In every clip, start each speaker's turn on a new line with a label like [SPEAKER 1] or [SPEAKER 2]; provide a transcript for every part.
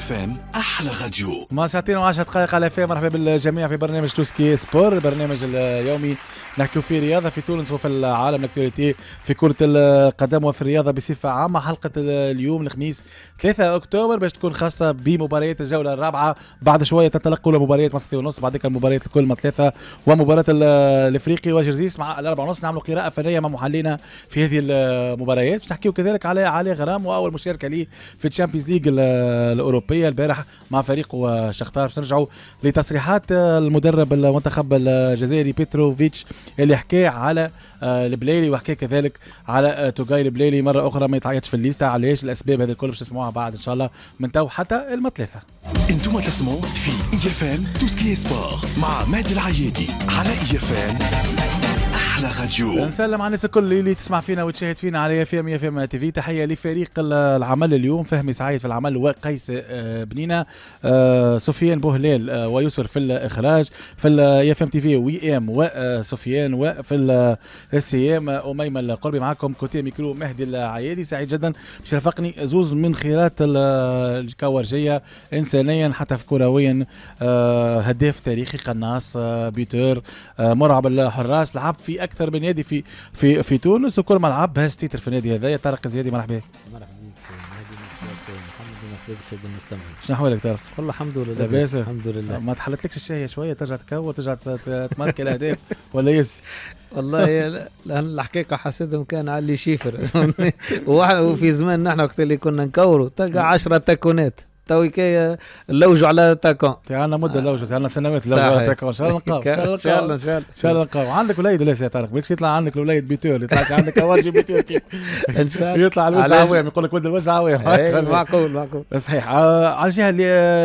[SPEAKER 1] اف ام احلى راديو
[SPEAKER 2] ما ساعتين و10 دقائق على فام مرحبا بالجميع في برنامج توسكي سبور البرنامج اليومي نحكي في رياضه في تونس وفي العالم الاكتواليتي في كره القدم وفي الرياضه بصفه عامه حلقه اليوم الخميس 3 اكتوبر باش تكون خاصه بمباريات الجوله الرابعه بعد شويه تتلقوا لمباريات مصر ونص بعد المباريات الكل ما ثلاثه ومباراه الافريقي وجرزيس مع الاربعه ونص نعملوا قراءه فنيه مع محلينا في هذه المباريات باش نحكيو كذلك على علي غرام واول مشاركه ليه في تشامبيونز ليج الاوروبي الأوروبية البارح مع فريقه شختار باش نرجعوا لتصريحات المدرب المنتخب الجزائري بيتروفيتش اللي حكى على آه، البليلي وحكى كذلك على آه، توغاي البليلي مرة أخرى ما يتعيطش في الليستا علاش الأسباب هذا الكل باش نسمعوها بعد إن شاء الله من تو حتى المطلفه انتم تسمعوا في اي اف ام
[SPEAKER 1] توسكي سبور مع مهدي العيادي على اي اف ام احلى راديو
[SPEAKER 2] نسلم على الناس الكل اللي تسمع فينا وتشاهد فينا على يا فيم يا فيم تي في تحيه لفريق العمل اليوم فهمي سعيد في العمل وقيس آه، بنينه آه، سفيان بوهلال آه، ويسر في الاخراج في يا فيم تي في وي ام وسفيان وفي السيام e اميمه القربي معكم كوتي ميكرو مهدي العيادي سعيد جدا باش زوز من خيرات الكورجيه انسانيا حتى في كرويا هداف تاريخي قناص بيتر مرعب الحراس لعب في أكثر اكثر من نادي في في في تونس وكل ما لعب تيتر في النادي يا طارق الزيادي مرحبا بك
[SPEAKER 3] مرحبا بك المستمع شنو احوالك طارق؟ والله الحمد لله لاباس الحمد لله
[SPEAKER 2] ما تحلتلكش الشاي شويه ترجع تكوى ترجع تمارك الاهداف ولا يس والله
[SPEAKER 3] الحقيقه حسيتهم كان علي شيفر وفي زمان نحن وقت اللي كنا نكوروا
[SPEAKER 2] تلقى 10 نعم. تكونات تو توي نلوجوا على تاكون عندنا مده آه. لوجوا عندنا سنوات لوجوا على تاكون ان شاء الله نلقاو ان شاء الله ان شاء الله ان شاء الله نلقاو عندك وليد ولا سي طارق يطلع عندك الوليد بيتور اللي طلعت عندك
[SPEAKER 4] اول بيتور
[SPEAKER 2] كيف ان شاء الله يطلع الوز عوام يقول لك ود الوز عوام إيه، معقول معقول صحيح آه، على الجهه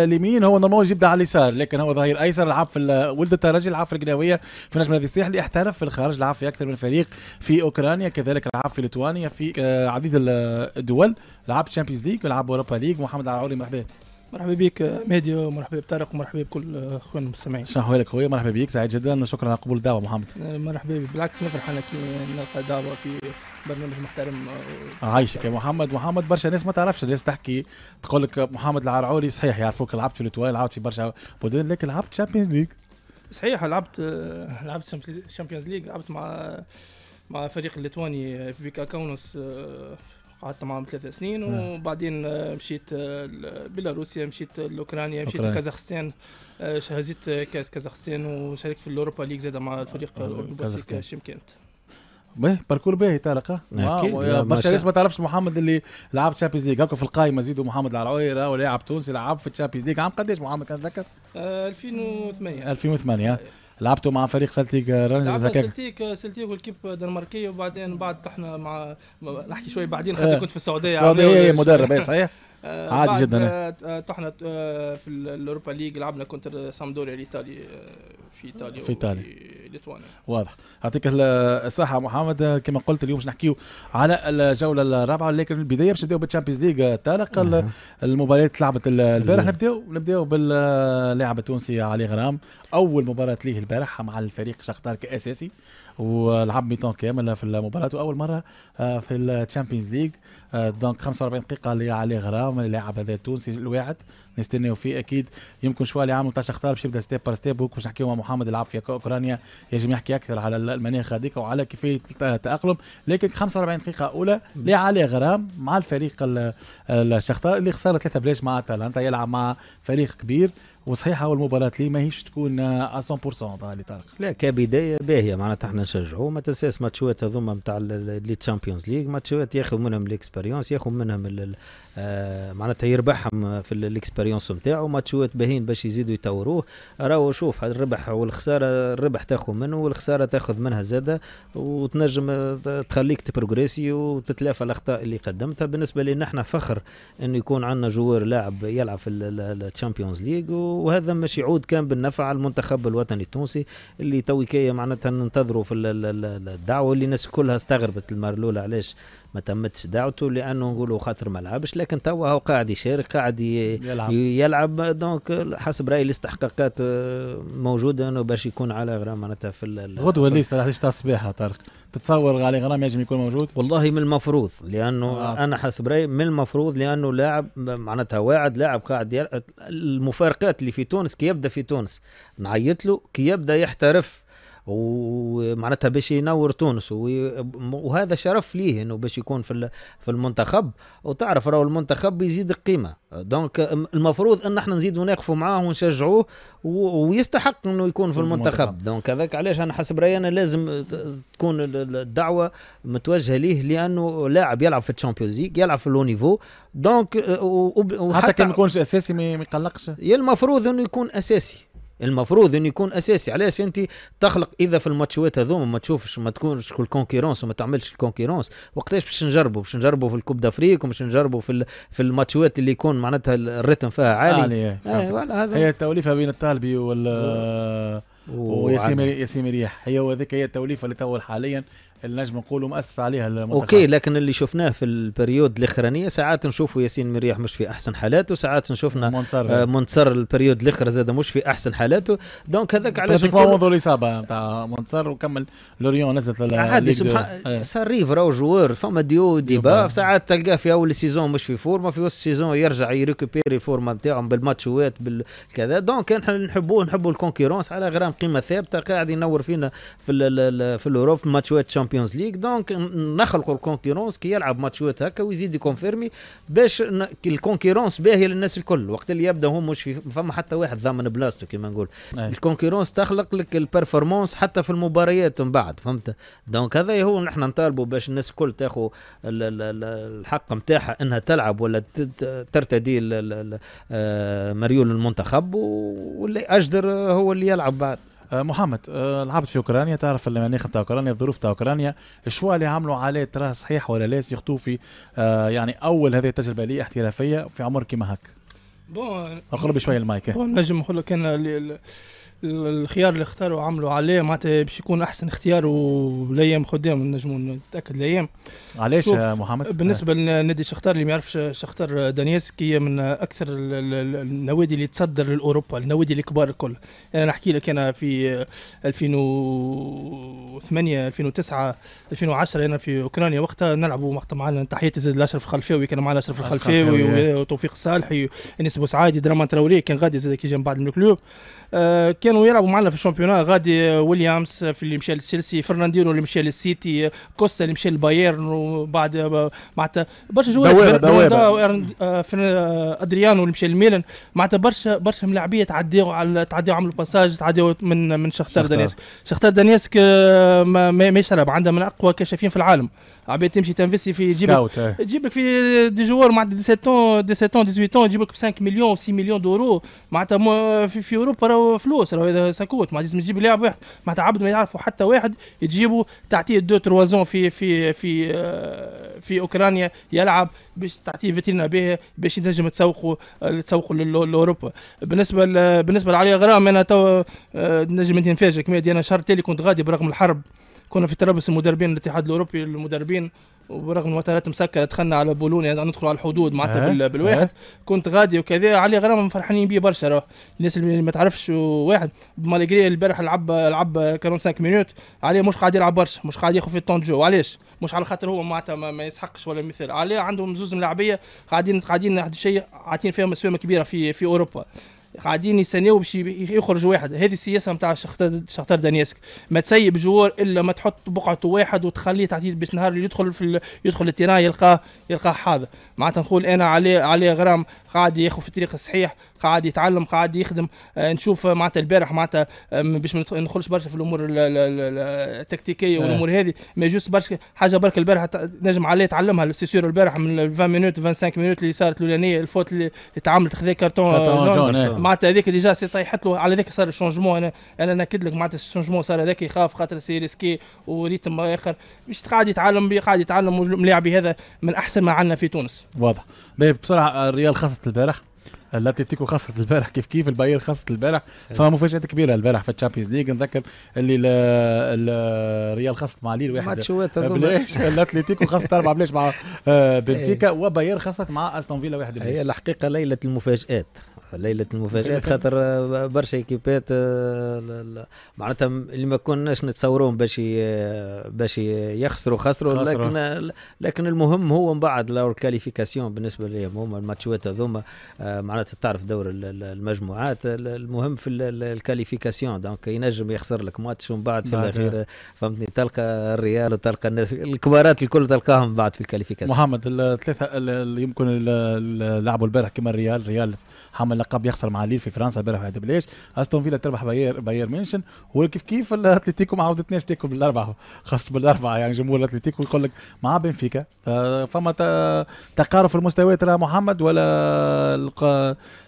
[SPEAKER 2] اليمين هو نورمال يبدا على اليسار لكن هو ظهير ايسر لعب في ولد الترجي لعب في القناويه في نجم نادي الساحل احترف في الخارج لعب في اكثر من فريق في اوكرانيا كذلك لعب في ليتوانيا في آه، عديد الدول لعب تشامبيونز ليج ولعب اوروبا ليج محمد العوري مرحبا
[SPEAKER 5] مرحبا بك مهدي ومرحبا بطارق ومرحبا بكل اخوان المستمعين شنو
[SPEAKER 2] احوالك خويا مرحبا بك سعيد جدا شكرا على قبول الدعوه محمد
[SPEAKER 5] مرحبا بك بالعكس نفرح انا كي نلقى دعوه في برنامج محترم عايشك يا
[SPEAKER 2] محمد محمد برشا ناس ما تعرفش الناس تحكي تقول لك محمد العرعوري صحيح يعرفوك لعبت في لتوال لعبت في برشا بلدان لكن لعبت تشامبيونز ليج
[SPEAKER 5] صحيح لعبت لعبت تشامبيونز ليج لعبت مع مع فريق الليتواني فيكا كونس قعدت معاهم ثلاث سنين نعم. وبعدين آه، مشيت آه، بيلاروسيا مشيت لاوكرانيا مشيت لكازاخستان آه، هزيت كاس كازاخستان وشاركت في الاوروبا ليج زاد مع الفريق الاوروبي كاشم كانت
[SPEAKER 2] باهي باركور باهي طارق برشا ناس ما تعرفش محمد اللي لعب تشامبيونز ليج هكا في القائمه زيدوا محمد العرويره ولاعب تونسي لعب في تشامبيونز ليج عام قداش محمد كان تذكر؟
[SPEAKER 5] 2008
[SPEAKER 2] 2008 لعبتوا مع فريق سلتيك رانجرز هكاك
[SPEAKER 5] سلتيك سلتيك والكيب دنماركي وبعدين بعد احنا مع نحكي شوي بعدين خاطر آه. كنت في السعوديه السعوديه مدرب اي صحيح آه، عادي جدا إيه. آه، طحنا في الاوروبا ليج لعبنا كونتر سامدوريا الايطالي في ايطاليا في ايطاليا ليتوانيا
[SPEAKER 2] واضح يعطيك الصحه محمد كما قلت اليوم باش نحكيو على الجوله الرابعه لكن البدايه باش نبداو بالتشامبيونز ليغ طارق المباريات تلعبت البارح نبداو نبداو باللاعب التونسي علي غرام اول مباراه ليه البارح مع الفريق شختار كاساسي ولعب ميتون كامل في المباراه واول مره آه، في التشامبيونز ليغ آه، دونك 45 دقيقه لعلي غرام اللاعب هذا التونسي الواعد نستناو فيه اكيد يمكن شويه اللي عملوا تاع شختار باش يبدا ستيب بار ستيب وكي باش نحكيو مع محمد في اوكرانيا يجب يحكي اكثر على المناخ هذيك وعلى كيفيه التاقلم لكن 45 دقيقه اولى لعلي غرام مع الفريق الشختار اللي خسر ثلاثه بلاش مع اتلانتا يلعب مع فريق كبير وصحيح اول مباراه لي ماهيش تكون 100% آه، غالي طارق
[SPEAKER 3] لا كبدايه باهيه معناتها احنا نشجعوا ما تنساش ماتشات هذوما نتاع لي تشامبيونز ليغ ماتشات ياخذ منهم الاكسبيريونس ياخذ منهم آه معناتها يربحهم في الاكسبيريونس نتاعو ماتشات باهين باش يزيدوا يطوروه راهو شوف الربح والخساره الربح تاخذ منه والخساره تاخذ منها زاده وتنجم تخليك تبروغريسي وتتلافى الاخطاء اللي قدمتها بالنسبه لنا احنا فخر انه يكون عندنا جوار لاعب يلعب في الشامبيونز ليغ وهذا مش يعود كان بالنفع على المنتخب الوطني التونسي اللي توكيه معناتها ننتظروا في الدعوه اللي الناس كلها استغربت المره الاولى علاش ما تمتش دعوته لانه نقولوا خاطر ما لعبش لكن توا هو قاعد يشارك قاعد يلعب, يلعب دونك حسب رايي الاستحقاقات آه، موجوده انه باش يكون على غرام معناتها في غدوه اللي صلاح
[SPEAKER 2] تشتغل صباحها طارق تتصور
[SPEAKER 3] غالي غرام يجب يكون موجود والله من المفروض لانه آه. انا حسب رايي من المفروض لانه لاعب معناتها واعد لاعب قاعد المفارقات اللي في تونس كي يبدا في تونس نعيط له كي يبدا يحترف ومعناتها باش ينور تونس وهذا شرف ليه انه باش يكون في في المنتخب وتعرف راهو المنتخب يزيد القيمه دونك المفروض ان احنا نزيدوا نقفوا معاه ونشجعوه ويستحق انه يكون في المنتخب دونك هذاك علاش انا حسب رايي انا لازم تكون الدعوه متوجهه ليه لانه لاعب يلعب في الشامبيونز ليج يلعب في لو نيفو دونك
[SPEAKER 2] وحتى كان ما يكونش اساسي ما يقلقش
[SPEAKER 3] المفروض انه يكون اساسي المفروض انه يكون اساسي علاش انت تخلق اذا في الماتشوات هذوما ما تشوفش ما تكونش في الكونكيرونس وما تعملش الكونكيرونس وقتاش باش نجربوا باش نجربوا في الكوب دافريك ومش نجربوا في في الماتشوات اللي يكون معناتها الريتم فيها عالي عالي إيه، إيه، هذا هي
[SPEAKER 2] التوليفه بين الطالبي وال وياسين ياسين ريح هي وذيك هي التوليفه اللي تو حاليا اللي نجم نقولوا مؤسس عليها المنتخب اوكي
[SPEAKER 3] لكن اللي شفناه في البريود الاخرانيه ساعات نشوفوا ياسين مريح مش في احسن حالاته ساعات نشوفنا منتصر آه منتصر البريود الاخر زاد مش في احسن حالاته دونك هذاك علاش نقول موضوع الاصابه نتاع منتصر وكمل لوريون نزلت عادي سبحان إيه. صار ريف راهو جوار فما ديو ديبا ساعات تلقاه في اول السيزون مش في فورما في وسط السيزون يرجع يريكوبيري الفورما نتاعهم بالماتشوات بالكذا دونك احنا نحبوه نحبوا الكونكيرونس على غرام قيمه ثابته قاعد ينور فينا في الاوروب في الاوروب ماتشوات الشامبيونز ليغ دونك نخلقوا الكونكورونس كي يلعب ماتشات هكا ويزيد يكونفيرمي باش الكونكورونس باهيه للناس الكل وقت اللي يبدا هو مش فما حتى واحد ضامن بلاصته كيما نقول الكونكورونس تخلق لك البرفورمانس حتى في المباريات من بعد فهمت دونك هذا هو نحن نطالبوا باش الناس الكل تاخذ الحق نتاعها انها تلعب ولا
[SPEAKER 2] ترتدي آه، مريول المنتخب واللي اجدر هو اللي يلعب بعد آه، محمد آه، لعبت في اوكرانيا تعرف المناخ نتاع اوكرانيا الظروف تاع اوكرانيا الشوا اللي عملوا عليه تراه صحيح ولا لا سيرتو في آه، يعني اول هذه التجربه لي احترافيه
[SPEAKER 5] في عمر كيما هاك
[SPEAKER 2] بون اقرب شويه المايك بون
[SPEAKER 5] نجم نقول لك انا الخيار اللي اختاروا عملوا عليه معناتها باش يكون احسن اختيار والايام قدام نجموا نتاكد الايام علاش محمد بالنسبه لنادي شختار اللي ما يعرفش شختار دانيسكي من اكثر النوادي اللي تصدر لاوروبا النوادي الكبار الكل انا نحكي لك انا في 2008 2009 2010 انا في اوكرانيا وقتها نلعبوا وقتها معنا تحياتي زاد الاشرف الخلفاوي كان معنا اشرف الخلفاوي وتوفيق الصالحي انس بوسعادي دراما تراوري كان غادي زاد كي جا من بعد من الكلوب آه، كانوا يلعبوا معنا في الشامبيونا غادي آه، ويليامز آه، في اللي مشى للسيلسي فرناندينو اللي مشى للسيتي كوستا اللي مشى للبايرن وبعد معناتها برشا جوال ادريانو اللي مشى للميلان معناتها برشا برشا ملاعبيه تعديوا على تعديوا عملوا باساج تعديوا من من شختار دانيسك شختار دانيسك ما يشرب عنده من اقوى كشافين في العالم عباد تمشي تنفسي في تجيب لك إيه. في دي جوار مع 17 17 18 لك ب 5 مليون 6 مليون دورو معناتها في, في اوروبا راهو فلوس راهو هذا سكوت معناتها لازم تجيب لاعب واحد معناتها عبد ما يعرفوا حتى واحد تجيبه تعطيه دو تروازون في في في آه، في اوكرانيا يلعب باش تعطيه فيتينا به باش ينجم تسوقوا آه، تسوقوا لاوروبا بالنسبه بالنسبه لعلي غرام انا تو آه، نجم نتفاجئك نفاجئك مادي انا الشهر التالي كنت غادي برغم الحرب كنا في تربص المدربين الاتحاد الاوروبي المدربين وبرغم الوترات مسكره دخلنا على بولونيا يعني ندخلوا على الحدود معناتها آه. أه. بالواحد آه. كنت غادي وكذا علي غرام فرحانين بيه برشا الناس اللي ما تعرفش واحد مالغري البارح لعب لعب 45 مينوت علي مش قاعد يلعب برشا مش قاعد ياخذ في التون جو علاش مش على خاطر هو معناتها ما, ما يسحقش ولا مثال علي عندهم زوز ملاعبيه قاعدين قاعدين شيء عاطين فيهم اسوام كبيره في في اوروبا قاعدين يستناو باش يخرج واحد هذه السياسه نتاع شختار شختار دانيسك ما تسيب جوار الا ما تحط بقعته واحد وتخليه تعطيه باش نهار اللي يدخل في ال... يدخل التيران يلقاه يلقاه حاضر معناتها نقول انا عليه عليه غرام قاعد ياخذ في الطريق الصحيح قاعد يتعلم قاعد يخدم آه نشوف معناتها البارح معناتها آه، باش ما ندخلش برشا في الامور التكتيكيه آه. والامور هذه ما يجوز برشا حاجه برك البارح نجم عليه تعلمها سي سيور البارح من 20 مينوت 25 مينوت اللي صارت الاولانيه الفوت اللي تعاملت خذا كارتون جون إيه. معناتها هذاك ديجا سي طيحت له على ذاك صار شونجمون انا انا ناكد لك معناتها الشونجمون صار هذاك يخاف خاطر سي ريسكي وريتم اخر مش قاعد يتعلم قاعد يتعلم ملاعبي هذا من احسن ما عندنا في تونس
[SPEAKER 2] واضح بصراحه الريال خسرت البارح الاتلتيكو خسرت البارح كيف كيف الباير خسرت البارح فمفاجات كبيره البارح في الشامبيونز ليج نذكر اللي الريال خسرت مع ليل واحد بلاش الاتلتيكو خسرت اربعه بلاش مع آه، إيه. بنفيكا وباير خسرت مع استون فيلا واحد بلاش هي
[SPEAKER 3] الحقيقه ليله المفاجات ليله المفاجات خاطر آه، برشا ايكيبات آه، معناتها اللي ما كناش نتصورهم باش باش يخسروا خسروا لكن آه، لكن المهم هو من بعد الكاليفيكاسيون بالنسبه لهم هما الماتشوات هذوما معناتها تعرف دور المجموعات المهم في الكاليفيكاسيون دونك ينجم يخسر لك ماتش ومن بعد في الاخير فهمتني تلقى الريال وتلقى الناس
[SPEAKER 2] الكبارات الكل تلقاهم بعد في الكاليفيكاسيون محمد الثلاثه يمكن لعبوا البارح كما الريال الريال حمل اللقب يخسر مع ليل في فرنسا امبارح في دبليش استون فيلا تربح باير باير منشن وكيف كيف الاتليتيكو ما عاودتناش تاكل بالاربعه خاص بالاربعه يعني جمهور الاتليتيكو يقول لك مع بنفيكا فما تقارب في المستويات ترى محمد ولا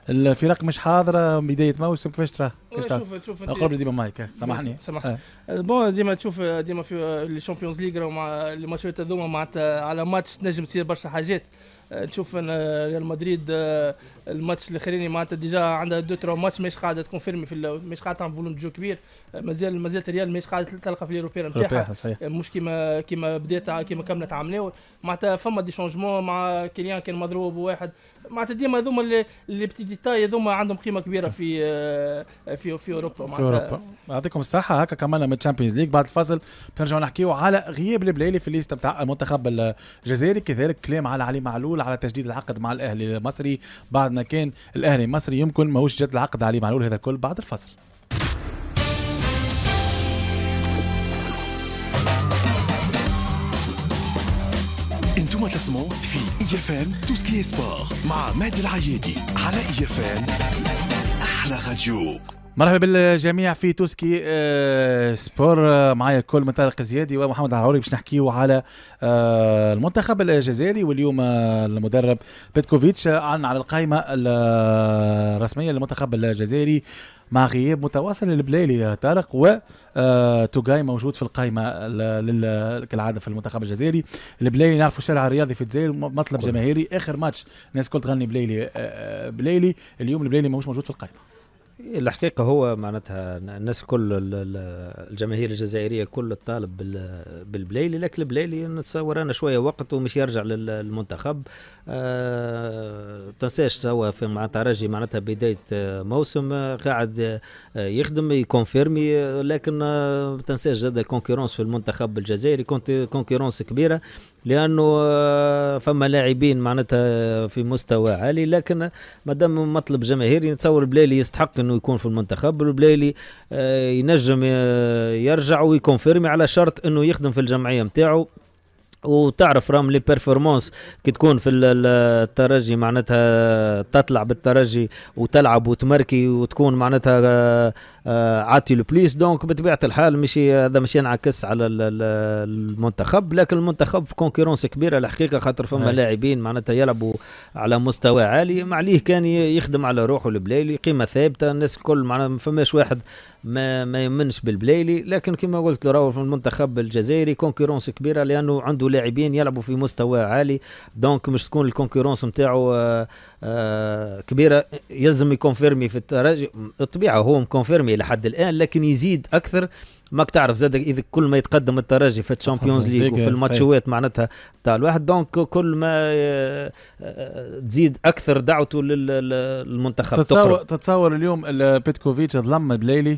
[SPEAKER 2] الفرق مش حاضره بدايه موسم كيفاش تراه؟ شوف شوف اقرب ديما مايك سامحني سامحني
[SPEAKER 5] آه. بون ديما تشوف ديما في الشامبيونز ليغ مع الماتشات هذوما معناتها على ماتش تنجم تصير برشا حاجات آه، تشوف آه، ريال مدريد آه، الماتش الاخراني معناتها ديجا عندها دو ترو ماتش ماهيش قاعده تكونفيرمي في ماهيش قاعده تعمل فولوم جو كبير مازال مازال ريال ماهيش قاعده تلقى في الاوروبيان نتاعها مش كيما كيما بدات كيما كملت عام معناتها فما دي شونجمون مع كيليان كان مضروب وواحد معناتها ديما هذوما اللي, اللي بتي ديتاي هذوما عندهم قيمه كبيره في آه، في في اوروبا معناتها في اوروبا
[SPEAKER 2] يعطيكم الصحه هكا كملنا من الشامبيونز ليج بعد الفصل نرجعوا نحكيو على غياب البلايلي في الليست بتاع المنتخب الجزائري كذلك كلام على علي معلول على تجديد العقد مع الاهلي المصري بعد ما كان الاهلي المصري يمكن ماهوش جد العقد علي معلول هذا الكل بعد الفصل
[SPEAKER 1] انتم تسمعوا في اي اف ام توسكي سبور مع مادي العيادي على اي اف ام احلى راديو
[SPEAKER 2] مرحبا بالجميع في توسكي آه، سبور آه، معايا الكل من طارق زيادي ومحمد العروري باش نحكيو على آه، المنتخب الجزائري واليوم المدرب بيتكوفيتش عن على القائمه الرسميه للمنتخب الجزائري مع غياب متواصل البلايلي يا طارق و آه، توغاي موجود في القائمه كالعاده في المنتخب الجزائري البلايلي نعرفوا الشارع الرياضي في الجزائر مطلب جماهيري اخر ماتش الناس كل تغني بلايلي آه، آه، بلايلي اليوم البلايلي ماهوش موجود في القائمه الحقيقه هو معناتها
[SPEAKER 3] الناس كل الجماهير الجزائريه كل تطالب بالبلايلي لكن البلايلي نتصور انا شويه وقت ومش يرجع للمنتخب آه، تنساش توا في مع ترجي معناتها بدايه موسم آه، قاعد آه، يخدم يكونفيرمي لكن تنساش زاد الكونكورونس في المنتخب الجزائري كونكورونس كبيره لانه آه، فما لاعبين معناتها في مستوى عالي لكن ما دام مطلب جماهيري نتصور بلالي يستحق انه يكون في المنتخب البلالي آه، ينجم آه، يرجع ويكونفيرمي على شرط انه يخدم في الجمعيه نتاعو وتعرف رام لي بيرفورمانس كي تكون في الترجي معناتها تطلع بالترجي وتلعب وتمركي وتكون معناتها آه، آه، عاطي البليس دونك بطبيعه الحال ماشي هذا مش ينعكس على المنتخب لكن المنتخب في كونكورونس كبيره الحقيقه خاطر فما لاعبين معناتها يلعبوا على مستوى عالي معليه كان يخدم على روحه البلايلي قيمه ثابته الناس الكل معناتها ما فماش واحد ما ما يمنش بالبلايلي لكن كما قلت راهو في المنتخب الجزائري كونكورونس كبيره لانه عنده عنده لاعبين يلعبوا في مستوى عالي دونك مش تكون الكونكورونس نتاعو آه، آه، كبيره يلزم يكونفيرمي في الترجي الطبيعه هو مكونفيرمي لحد الان لكن يزيد اكثر ماك تعرف زاد اذا كل ما يتقدم الترجي في الشامبيونز ليج وفي الماتشوات معناتها تاع الواحد دونك كل ما آه، تزيد اكثر
[SPEAKER 2] دعوته للمنتخب تتصور, تتصور اليوم بيتكوفيتش ظلم بليلي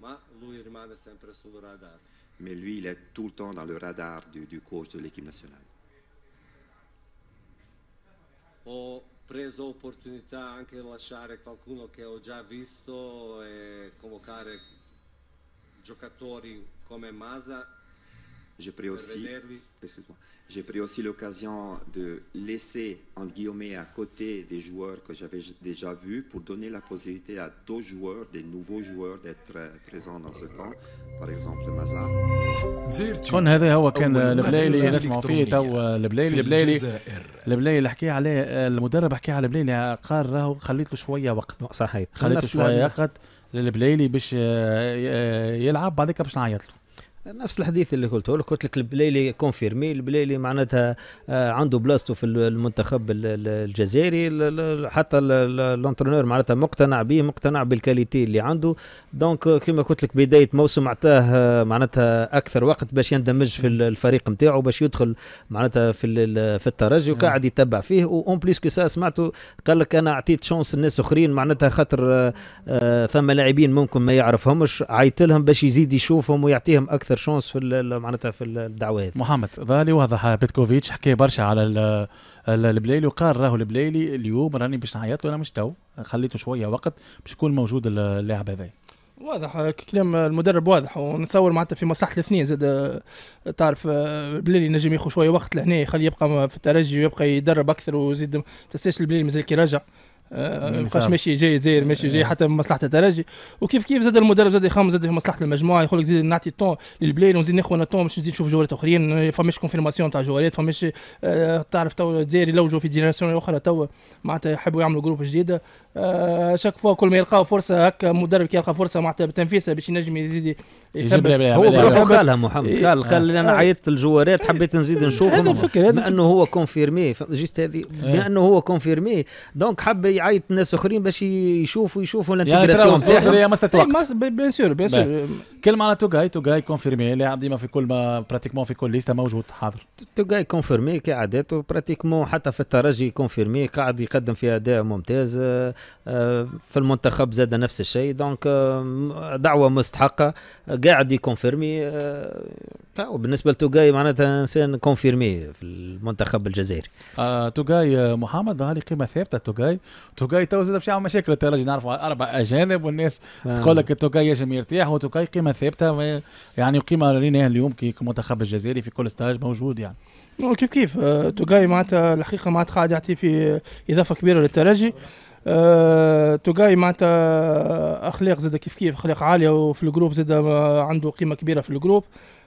[SPEAKER 4] ma lui rimane sempre sul radar. Mais lui, il est tout le temps dans le radar du, du coach de l'équipe nazionale. Ho preso opportunità anche di lasciare qualcuno che ho già visto e convocare giocatori come Maza J'ai pris aussi, l'occasion de laisser, à côté des joueurs que j'avais déjà vus pour donner la possibilité à d'autres joueurs, des nouveaux joueurs, d'être euh, présents dans ce camp. par exemple Mazar هذا هو كان البلايلي البلايلي
[SPEAKER 2] البلايلي البلايلي حكي البلايلي خليت له شويه وقت خليت شويه وقت للبلايلي باش يلعب
[SPEAKER 3] نفس الحديث اللي قلته لك قلت
[SPEAKER 2] لك البليلي كونفيرمي
[SPEAKER 3] البليلي معناتها آه، عنده بلاصته في المنتخب الجزائري حتى الانترونور معناتها مقتنع به مقتنع بالكاليتي اللي عنده دونك آه، كما قلت لك بدايه موسم عطاه معناتها اكثر وقت باش يندمج في الفريق نتاعو باش يدخل معناتها في في الترجي نعم. وقاعد يتبع فيه وان بليس كو سا سمعته قال لك انا اعطيت شونس الناس اخرين معناتها خاطر آه، ثم لاعبين ممكن ما يعرفهمش
[SPEAKER 2] عيط لهم باش يزيد يشوفهم ويعطيهم اكثر شونس في معناتها في الدعوات محمد ظالي واضح بيتكوفيتش حكى برشا على البليلي وقال راهو البليلي اليوم راني باش نعيط له انا مش تو خليته شويه وقت باش يكون موجود اللاعب هذا
[SPEAKER 5] واضح كلام المدرب واضح ونتصور معناتها في مصلحه الاثنين زاد تعرف بليلي نجم ياخذ شويه وقت لهنا يخلي يبقى في الترجي ويبقى يدرب اكثر ويزيد ما تنساش البليلي مازال كي راجع آه، مابقاش نعم. ماشي جاي زاير ماشي جاي آه. حتى مصلحه الترجي وكيف كيف زاد المدرب زاد يخمم زاد في مصلحه المجموعه يقول لك زيد نعطي طون للبلاد ونزيد ناخذ انا طون باش نزيد نشوف جوالات اخرين فماش كونفيرماسيون تاع جوالات فماش آه، تعرف تو زاير يلوجوا في جينيراسيون اخرى تو معناتها يحبوا يعملوا جروب جديده شاك فوا كل ما يلقاو فرصه هكا مدرب كي يلقى فرصه معناتها بتنفيسه باش ينجم يزيد يثبت هو قالها محمد إيه. قال قال انا عيطت
[SPEAKER 3] الجوارات حبيت نزيد نشوفهم بما انه هو كونفيرمي جيست هذه إيه. بما انه هو كونفيرمي دونك حب يعيط الناس اخرين باش يشوفوا يشوفوا الانتجراسيون تاعهم هي ما وقت
[SPEAKER 5] إيه، بيان سور بيان
[SPEAKER 3] سور
[SPEAKER 2] كل معنا توغاي توغاي كونفيرمي لاعب ديما في كل ما براتيكمون في كل ليسته موجود حاضر
[SPEAKER 3] توغاي كونفيرمي كعادات براتيكمون حتى في الترجي كونفيرمي قاعد يقدم في اداء ممتاز آه، آه، في المنتخب زاد نفس الشيء دونك آه، دعوه مستحقه قاعد يكونفيرمي بالنسبه لتوغاي معناتها انسان كونفيرمي في المنتخب الجزائري
[SPEAKER 2] توغاي محمد هذه قيمه ثابته توغاي توكاي تو زاد باش يعمل مشاكل الترجي نعرفوا اربع اجانب والناس نعم. تقول لك توكاي يجم يرتاح وتوكاي قيمه ثابته يعني قيمه لينا اليوم كمنتخب الجزائري في كل ستاج موجود يعني
[SPEAKER 5] كيف كيف آه، توكاي معناتها الحقيقه معناتها قاعد يعطي في اضافه كبيره للترجي أه، توجاي معناتها اخلاق زاد كيف كيف اخلاق عاليه وفي الجروب زاد عنده قيمه كبيره في الجروب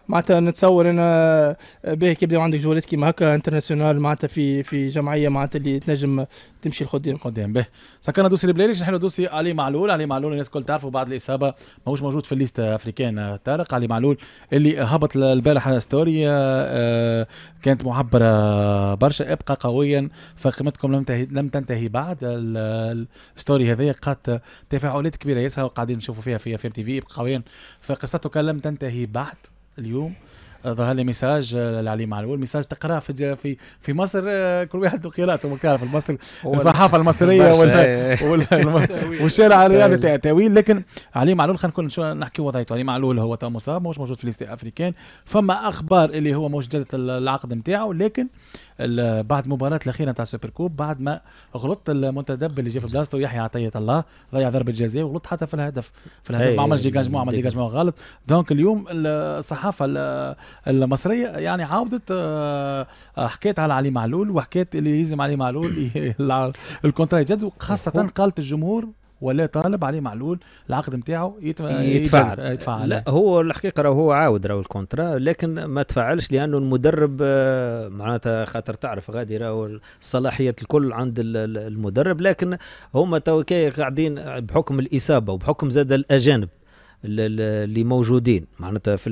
[SPEAKER 5] معناتها نتصور انا آه، باهي كيبدا عندك جولات كيما هكا انترناسيونال معناتها في في جمعيه معناتها اللي تنجم تمشي لقدام قدام به سكرنا دوسي البلايري نحن دوسي علي معلول علي معلول الناس الكل تعرفوا بعد الاصابه ماهوش موجود في الليست
[SPEAKER 2] افريكان آه، طارق علي معلول اللي هبط البارحه ستوري آه، كانت معبره برشا ابقى قويا فقيمتكم لم تنتهي لم تنتهي بعد الستوري هذه قات تفاعلات كبيره ياسر وقاعدين نشوفوا فيها في اف ام تي في ابقى قويا فقصتك لم تنتهي بعد اليوم آه، ظهر لي ميساج آه، لعلي معلول ميساج تقراه في في في مصر آه، كل واحد قراءته ما في مصر الصحافه المصريه والشارع الرياضي طيب. تاع تاويل لكن علي معلول خلينا نكون نحكي وضعيته علي معلول هو تو مصاب مش موجود في ليست افريكان فما اخبار اللي هو موجود العقد نتاعو لكن بعد مباراة الأخيرة نتاع سوبر كوب بعد ما غلط المنتدب اللي جا في بلاصته يحيى عطية الله ضيع ضربة جزاء وغلط حتى في الهدف في الهدف إيه، ما عملش ديجاجمون عمل ديجاجمون إيه. غلط دونك اليوم الصحافة المصرية يعني عاودت آه، حكيت على علي معلول وحكيت اللي يلزم علي معلول الكونترا جد وخاصة قالت الجمهور ولا طالب عليه معلول العقد نتاعو يتفعل يتفعل آه، يتفعل لا
[SPEAKER 3] هو الحقيقه راه هو عاود راه الكونترا لكن ما تفعلش لانه المدرب آه، معناتها خاطر تعرف غادي راهو الصلاحيات الكل عند المدرب لكن هما تو قاعدين بحكم الاصابه وبحكم زاد الاجانب اللي موجودين معناتها في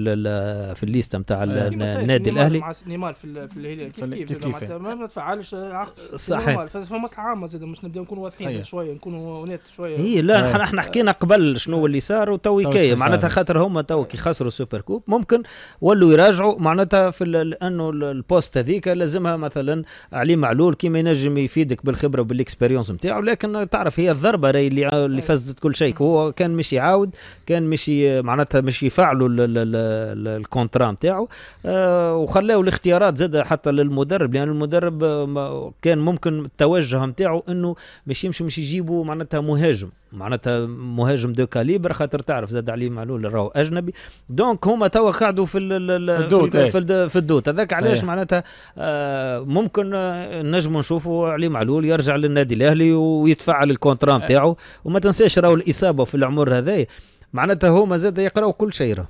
[SPEAKER 3] في الليسته نتاع آه، النادي الاهلي
[SPEAKER 5] نيمار في في الهلال كيف كيف معناتها ما نتفعلش آه، صحيح في مصلحه عامه زاد مش نبداو نكونوا واضحين شويه نكونوا هنات شويه هي لا نعم. احنا احنا حكينا
[SPEAKER 3] قبل شنو اللي صار وتو كي معناتها خاطر هما تو كي خسروا سوبر كوب ممكن ولوا يراجعوا معناتها في لانه البوست هذيك لازمها مثلا علي معلول كيما ينجم يفيدك بالخبره وبالاكسبيريونس نتاعو لكن تعرف هي الضربه اللي اللي فزت كل شيء هو كان مش يعاود كان مش باش معناتها باش يفعلوا الكونترا نتاعو آه، وخلاو الاختيارات زاد حتى للمدرب لان المدرب كان ممكن التوجه نتاعو انه باش يمشي باش يجيبوا معناتها مهاجم معناتها مهاجم دو كاليبر خاطر تعرف زاد عليه معلول راهو اجنبي دونك هما توا قعدوا في الدوت في, ايه. في الدوت هذاك علاش معناتها آه، ممكن نجموا نشوفوا علي معلول يرجع للنادي الاهلي ويتفعل الكونترا إيه. نتاعو وما تنساش راهو الاصابه في العمر هذايا معناتها هما زاد يقرا كل شيء راه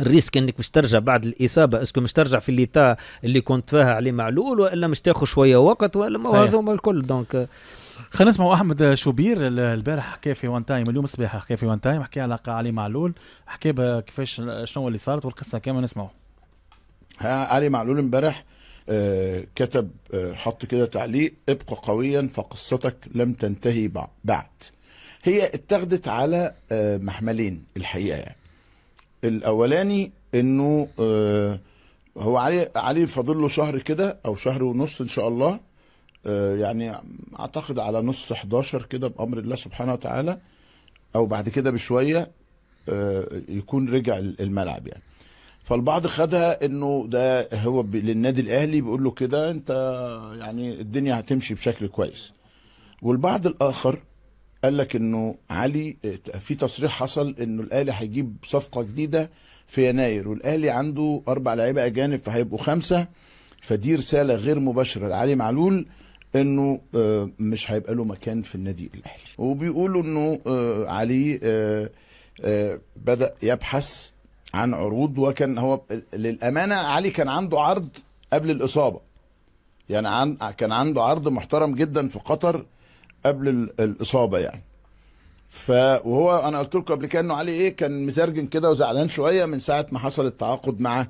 [SPEAKER 3] الريسك انك مش ترجع بعد الاصابه اسكو مش ترجع في الليتا اللي كنت
[SPEAKER 2] فيها عليه معلول والا مش تاخذ شويه وقت والا ما هذوما الكل دونك خلينا نسمعوا احمد شوبير البارح حكى في وان تايم اليوم الصباح حكى في وان تايم حكى على علي معلول حكى كيفاش شنو اللي صارت والقصه كامله نسمعوا
[SPEAKER 1] علي معلول امبارح آه كتب آه حط كده تعليق ابقى قويا فقصتك لم تنتهي بعد هي اتخذت على آه، محملين الحقيقه يعني. الاولاني انه آه، هو عليه عليه فاضل له شهر كده او شهر ونص ان شاء الله آه، يعني اعتقد على نص 11 كده بامر الله سبحانه وتعالى او بعد كده بشويه يكون رجع الملعب يعني فالبعض خدها انه ده هو للنادي الاهلي بيقول له كده انت يعني الدنيا هتمشي بشكل كويس والبعض الاخر قال لك انه علي آه، في تصريح حصل انه الاهلي هيجيب صفقه جديده في يناير والاهلي عنده اربع لعيبه اجانب فهيبقوا خمسه فدي رساله غير مباشره لعلي معلول انه آه، مش هيبقى له مكان في النادي الاهلي وبيقولوا انه آه، علي بدا يبحث عن عروض وكان هو للامانه علي كان عنده عرض قبل الاصابه يعني عن كان عنده عرض محترم جدا في قطر قبل الاصابه يعني ف وهو انا قلت لكم قبل كده انه علي ايه كان مزرجن كده وزعلان شويه من ساعه ما حصل التعاقد مع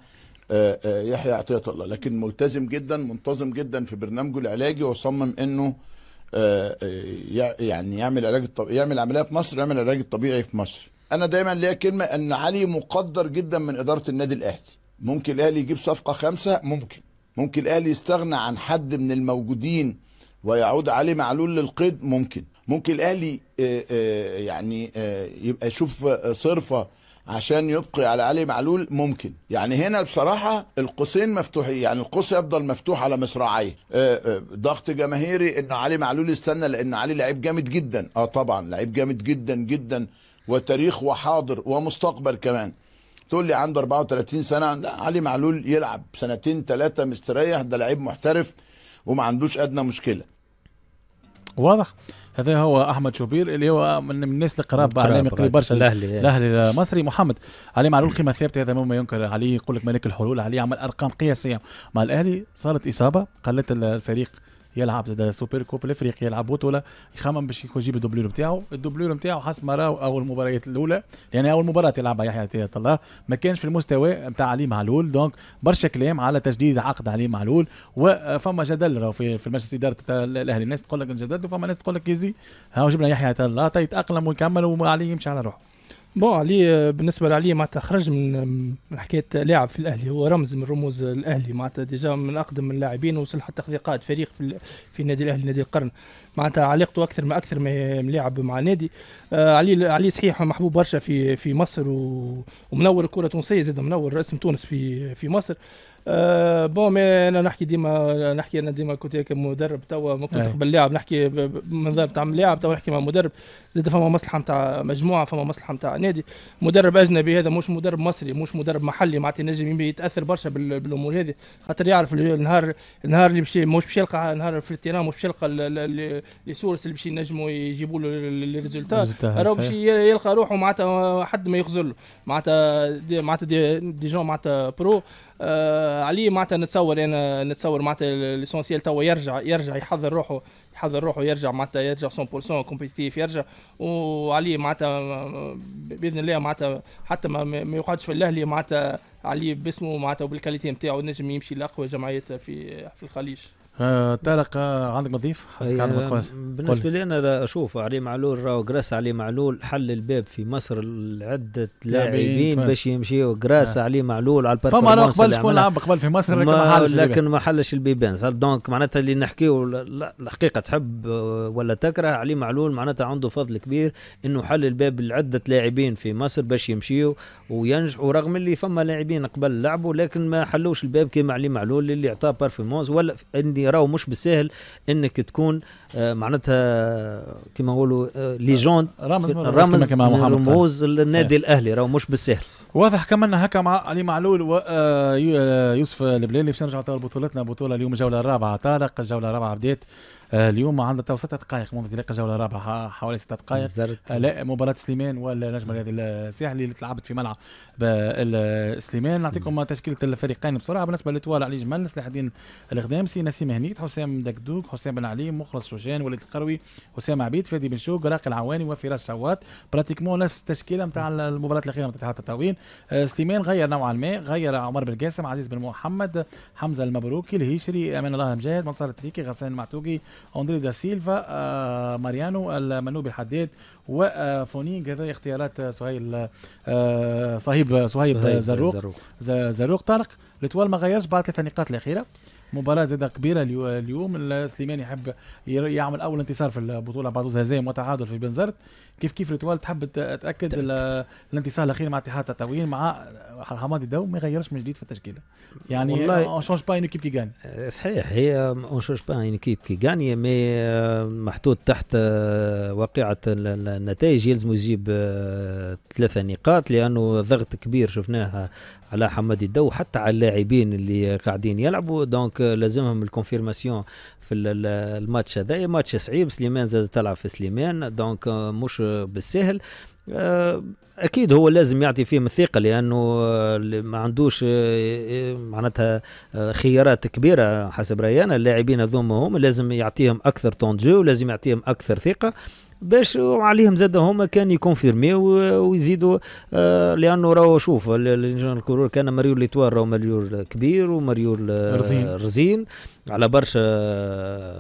[SPEAKER 1] آه، آه، يحيى عطيه الله لكن ملتزم جدا منتظم جدا في برنامجه العلاجي وصمم انه آه، يعني يعمل علاج يعمل عمليه في مصر يعمل علاج الطبيعي في مصر انا دايما ليا كلمه ان علي مقدر جدا من اداره النادي الاهلي ممكن الاهلي يجيب صفقه خمسه ممكن ممكن الاهلي يستغنى عن حد من الموجودين ويعود علي معلول للقيد ممكن ممكن الاهلي آه، آه، يعني آه، يبقى يشوف صرفه عشان يبقي على علي معلول ممكن يعني هنا بصراحة القوسين مفتوحين يعني القوس يفضل مفتوح على مصراعيه ضغط جماهيري انه علي معلول يستنى لان علي لعيب جامد جدا اه طبعا لعيب جامد جدا جدا وتاريخ وحاضر ومستقبل كمان تقول لي عنده 34 سنة لا علي معلول يلعب سنتين ثلاثة مستريح ده لعيب محترف وما عندوش ادنى مشكله
[SPEAKER 2] واضح هذا هو احمد شوبير اللي هو من الناس اللي قراب اعلامي قريب برشا الاهلي الاهلي المصري محمد علي معلول قيمه ثابته هذا مما ينكر عليه يقول لك ملك الحلول عليه عمل ارقام قياسيه مع الاهلي صارت اصابه قلت الفريق يلعب ده سوبر كوب الافريقي يلعب بطوله يخمم باش يجيب الدبلور نتاعو الدبلور نتاعو حسب ما راه اول المباريات الاولى يعني اول مباراه يلعبها يحيى عطيه الله ما كانش في المستوى نتاع علي معلول دونك برشا كلام على تجديد عقد علي معلول وفما جدل راهو في, في مجلس اداره الاهلي الناس تقول لك نجدد وفما ناس تقول لك يزي
[SPEAKER 5] هاو جبنا يحيى عطيه الله يتاقلم طيب ويكمل وعلي يمشي على روحه بون علي بالنسبه لعلي معناتها خرج من من حكايه لاعب في الاهلي هو رمز من رموز الاهلي معناتها ديجا من اقدم اللاعبين وصل حتى قائد فريق في في النادي الاهلي نادي القرن معناتها علاقته اكثر ما اكثر ما لاعب مع النادي آه، علي علي صحيح محبوب برشا في في مصر ومنور الكره التونسيه زاد منور اسم تونس في في مصر آه بون مي انا نحكي ديما نحكي انا ديما كنت كمدرب توا ما كنت إيه. قبل لاعب نحكي منظر تاع لاعب توا نحكي مع مدرب زاد فما مصلحه نتاع مجموعه فما مصلحه نتاع نادي مدرب اجنبي هذا مش مدرب مصري مش مدرب محلي معناتها نجم يتاثر برشا بالامور هذه خاطر يعرف النهار النهار اللي مش مش باش يلقى نهار في التيران مش باش يلقى لي سورس اللي باش ينجموا يجيبوا له الريزولتا راهو باش يلقى روحه معناتها حد ما يخزله معناتها معناتها دي جون معناتها برو آه علي معناتها نتصور انا نتصور معناتها ليسونسيال توا يرجع يرجع يحضر روحه يحضر روحه يرجع معناتها يرجع 100% كومبيتيتيف يرجع وعلي معناتها باذن الله معناتها حتى ما, ما يقعدش في الاهلي معناتها علي باسمه معناتها وبالكاليتي نتاعو نجم يمشي لاقوى جمعيات في في الخليج
[SPEAKER 2] آه،, آه عندك مضيف حسك إيه، عندك ما بالنسبه
[SPEAKER 3] لي انا اشوف علي معلول راهو جراس علي معلول حل الباب في مصر لعده لاعبين باش يمشيوا جراس آه. علي معلول على فما راهو قبل شكون لعب قبل في مصر لكن ما, حلش لكن ما حلش البيبان دونك معناتها اللي نحكيو الحقيقه تحب آه، ولا تكره علي معلول معناتها عنده فضل كبير انه حل الباب لعده لاعبين في مصر باش يمشيوا وينجحوا رغم اللي فما لاعبين قبل لعبوا لكن ما حلوش الباب كيما علي معلول اللي اعطاه بارفيمونس ولا اني راهو مش بالسهل انك تكون آه، معناتها
[SPEAKER 2] كما نقولوا ليجوند رمز رمز رموز النادي الاهلي راهو مش بالسهل واضح كمان هكا مع علي يعني معلول ويوسف آه، آه، البلالي باش نرجعوا طيب لبطولتنا بطوله اليوم الجوله الرابعه طارق الجوله الرابعه بدات آه، اليوم عندنا تو ست دقائق منذ انطلاق الجوله الرابعه حوالي ست دقائق آه، لا مباراه سليمان والنجم الرياضي الساحلي اللي تلعبت في ملعب آه، سليمان نعطيكم تشكيله الفريقين بسرعه بالنسبه لطوال علي جمل صلاح الدين الغدامسي نسيم هنيت حسام دكدوك حسام بن علي مخلص شوجان وليد القروي حسام عبيد فادي بن شوق راقي العواني وفراس سوات براتيكمون نفس التشكيله نتاع نعم. المباراه الاخيره نتاع التطاوين سليمان غير نوعا ما غير عمر بن قاسم عزيز بن محمد حمزه المبروكي الهيشري امان الله مجاهد منصور التريكي غسان المعتوقي أندري دا سيلفا آه، ماريانو المنوبي الحداد وفونينج هذا اختيارات سهيل آه، صهيب صهيب زروق زروق طارق لتوال ما غيرش بعد ثلاث نقاط الأخيرة مباراه زادة كبيره اليوم سليمان يحب يعمل اول انتصار في البطوله بعد هزيم وتعادل في بنزرت كيف كيف ريتوال تحب تاكد الانتصار الاخير مع اتحاد تطاوين مع حمادي دو ما يغيرش من جديد في التشكيله يعني والله اون شونج با اون كيب كي غاني
[SPEAKER 3] آه، صحيح هي اون شونج با اون كيب كي غاني مي محطوط تحت آه، واقعه النتائج يلزم يجيب آه، ثلاثه نقاط لانه ضغط كبير شفناه على حمادي الدو حتى على اللاعبين اللي قاعدين يلعبوا دونك دونك لازمهم الكونفيرماسيون في الماتش هذايا إيه، ماتش صعيب سليمان زاد تلعب في سليمان دونك مش بالسهل آه، اكيد هو لازم يعطي فيهم الثقه لانه آه، ما عندوش آه، معناتها خيارات كبيره حسب رايي انا اللاعبين هذوما هم لازم يعطيهم اكثر طون ولازم يعطيهم اكثر ثقه باش وعليهم زاد هما كان يكونفيرميو ويزيدوا آه، لانه راهو شوف الكرور كان مريول ليتوار راهو مريول كبير ومريول رزين, رزين على برشا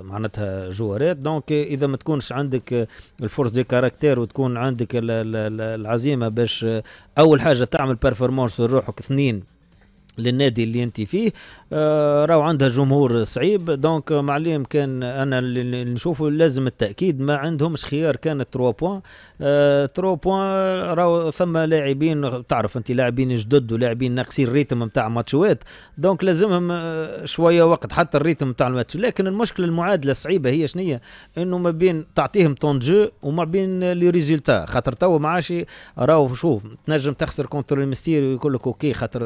[SPEAKER 3] معناتها جوارات دونك اذا ما تكونش عندك الفورس دي كاركتير وتكون عندك العزيمه باش اول حاجه تعمل بيرفورمانس لروحك اثنين للنادي اللي انت فيه آه، راهو عندها جمهور صعيب دونك معليم كان انا اللي نشوفه لازم التاكيد ما عندهمش خيار كانت 3 بوان 3 بوان راهو ثم لاعبين تعرف انت لاعبين جدد ولاعبين ناقصين الريتم نتاع ماتشوات دونك لازمهم آه، شويه وقت حتى الريتم نتاع الماتش لكن المشكله المعادله الصعيبه هي شنية انه ما بين تعطيهم طون جو وما بين لي ريزولتا خاطر تو ما عادش راهو شوف تنجم تخسر كونتر الميستيري ويقول لك اوكي خاطر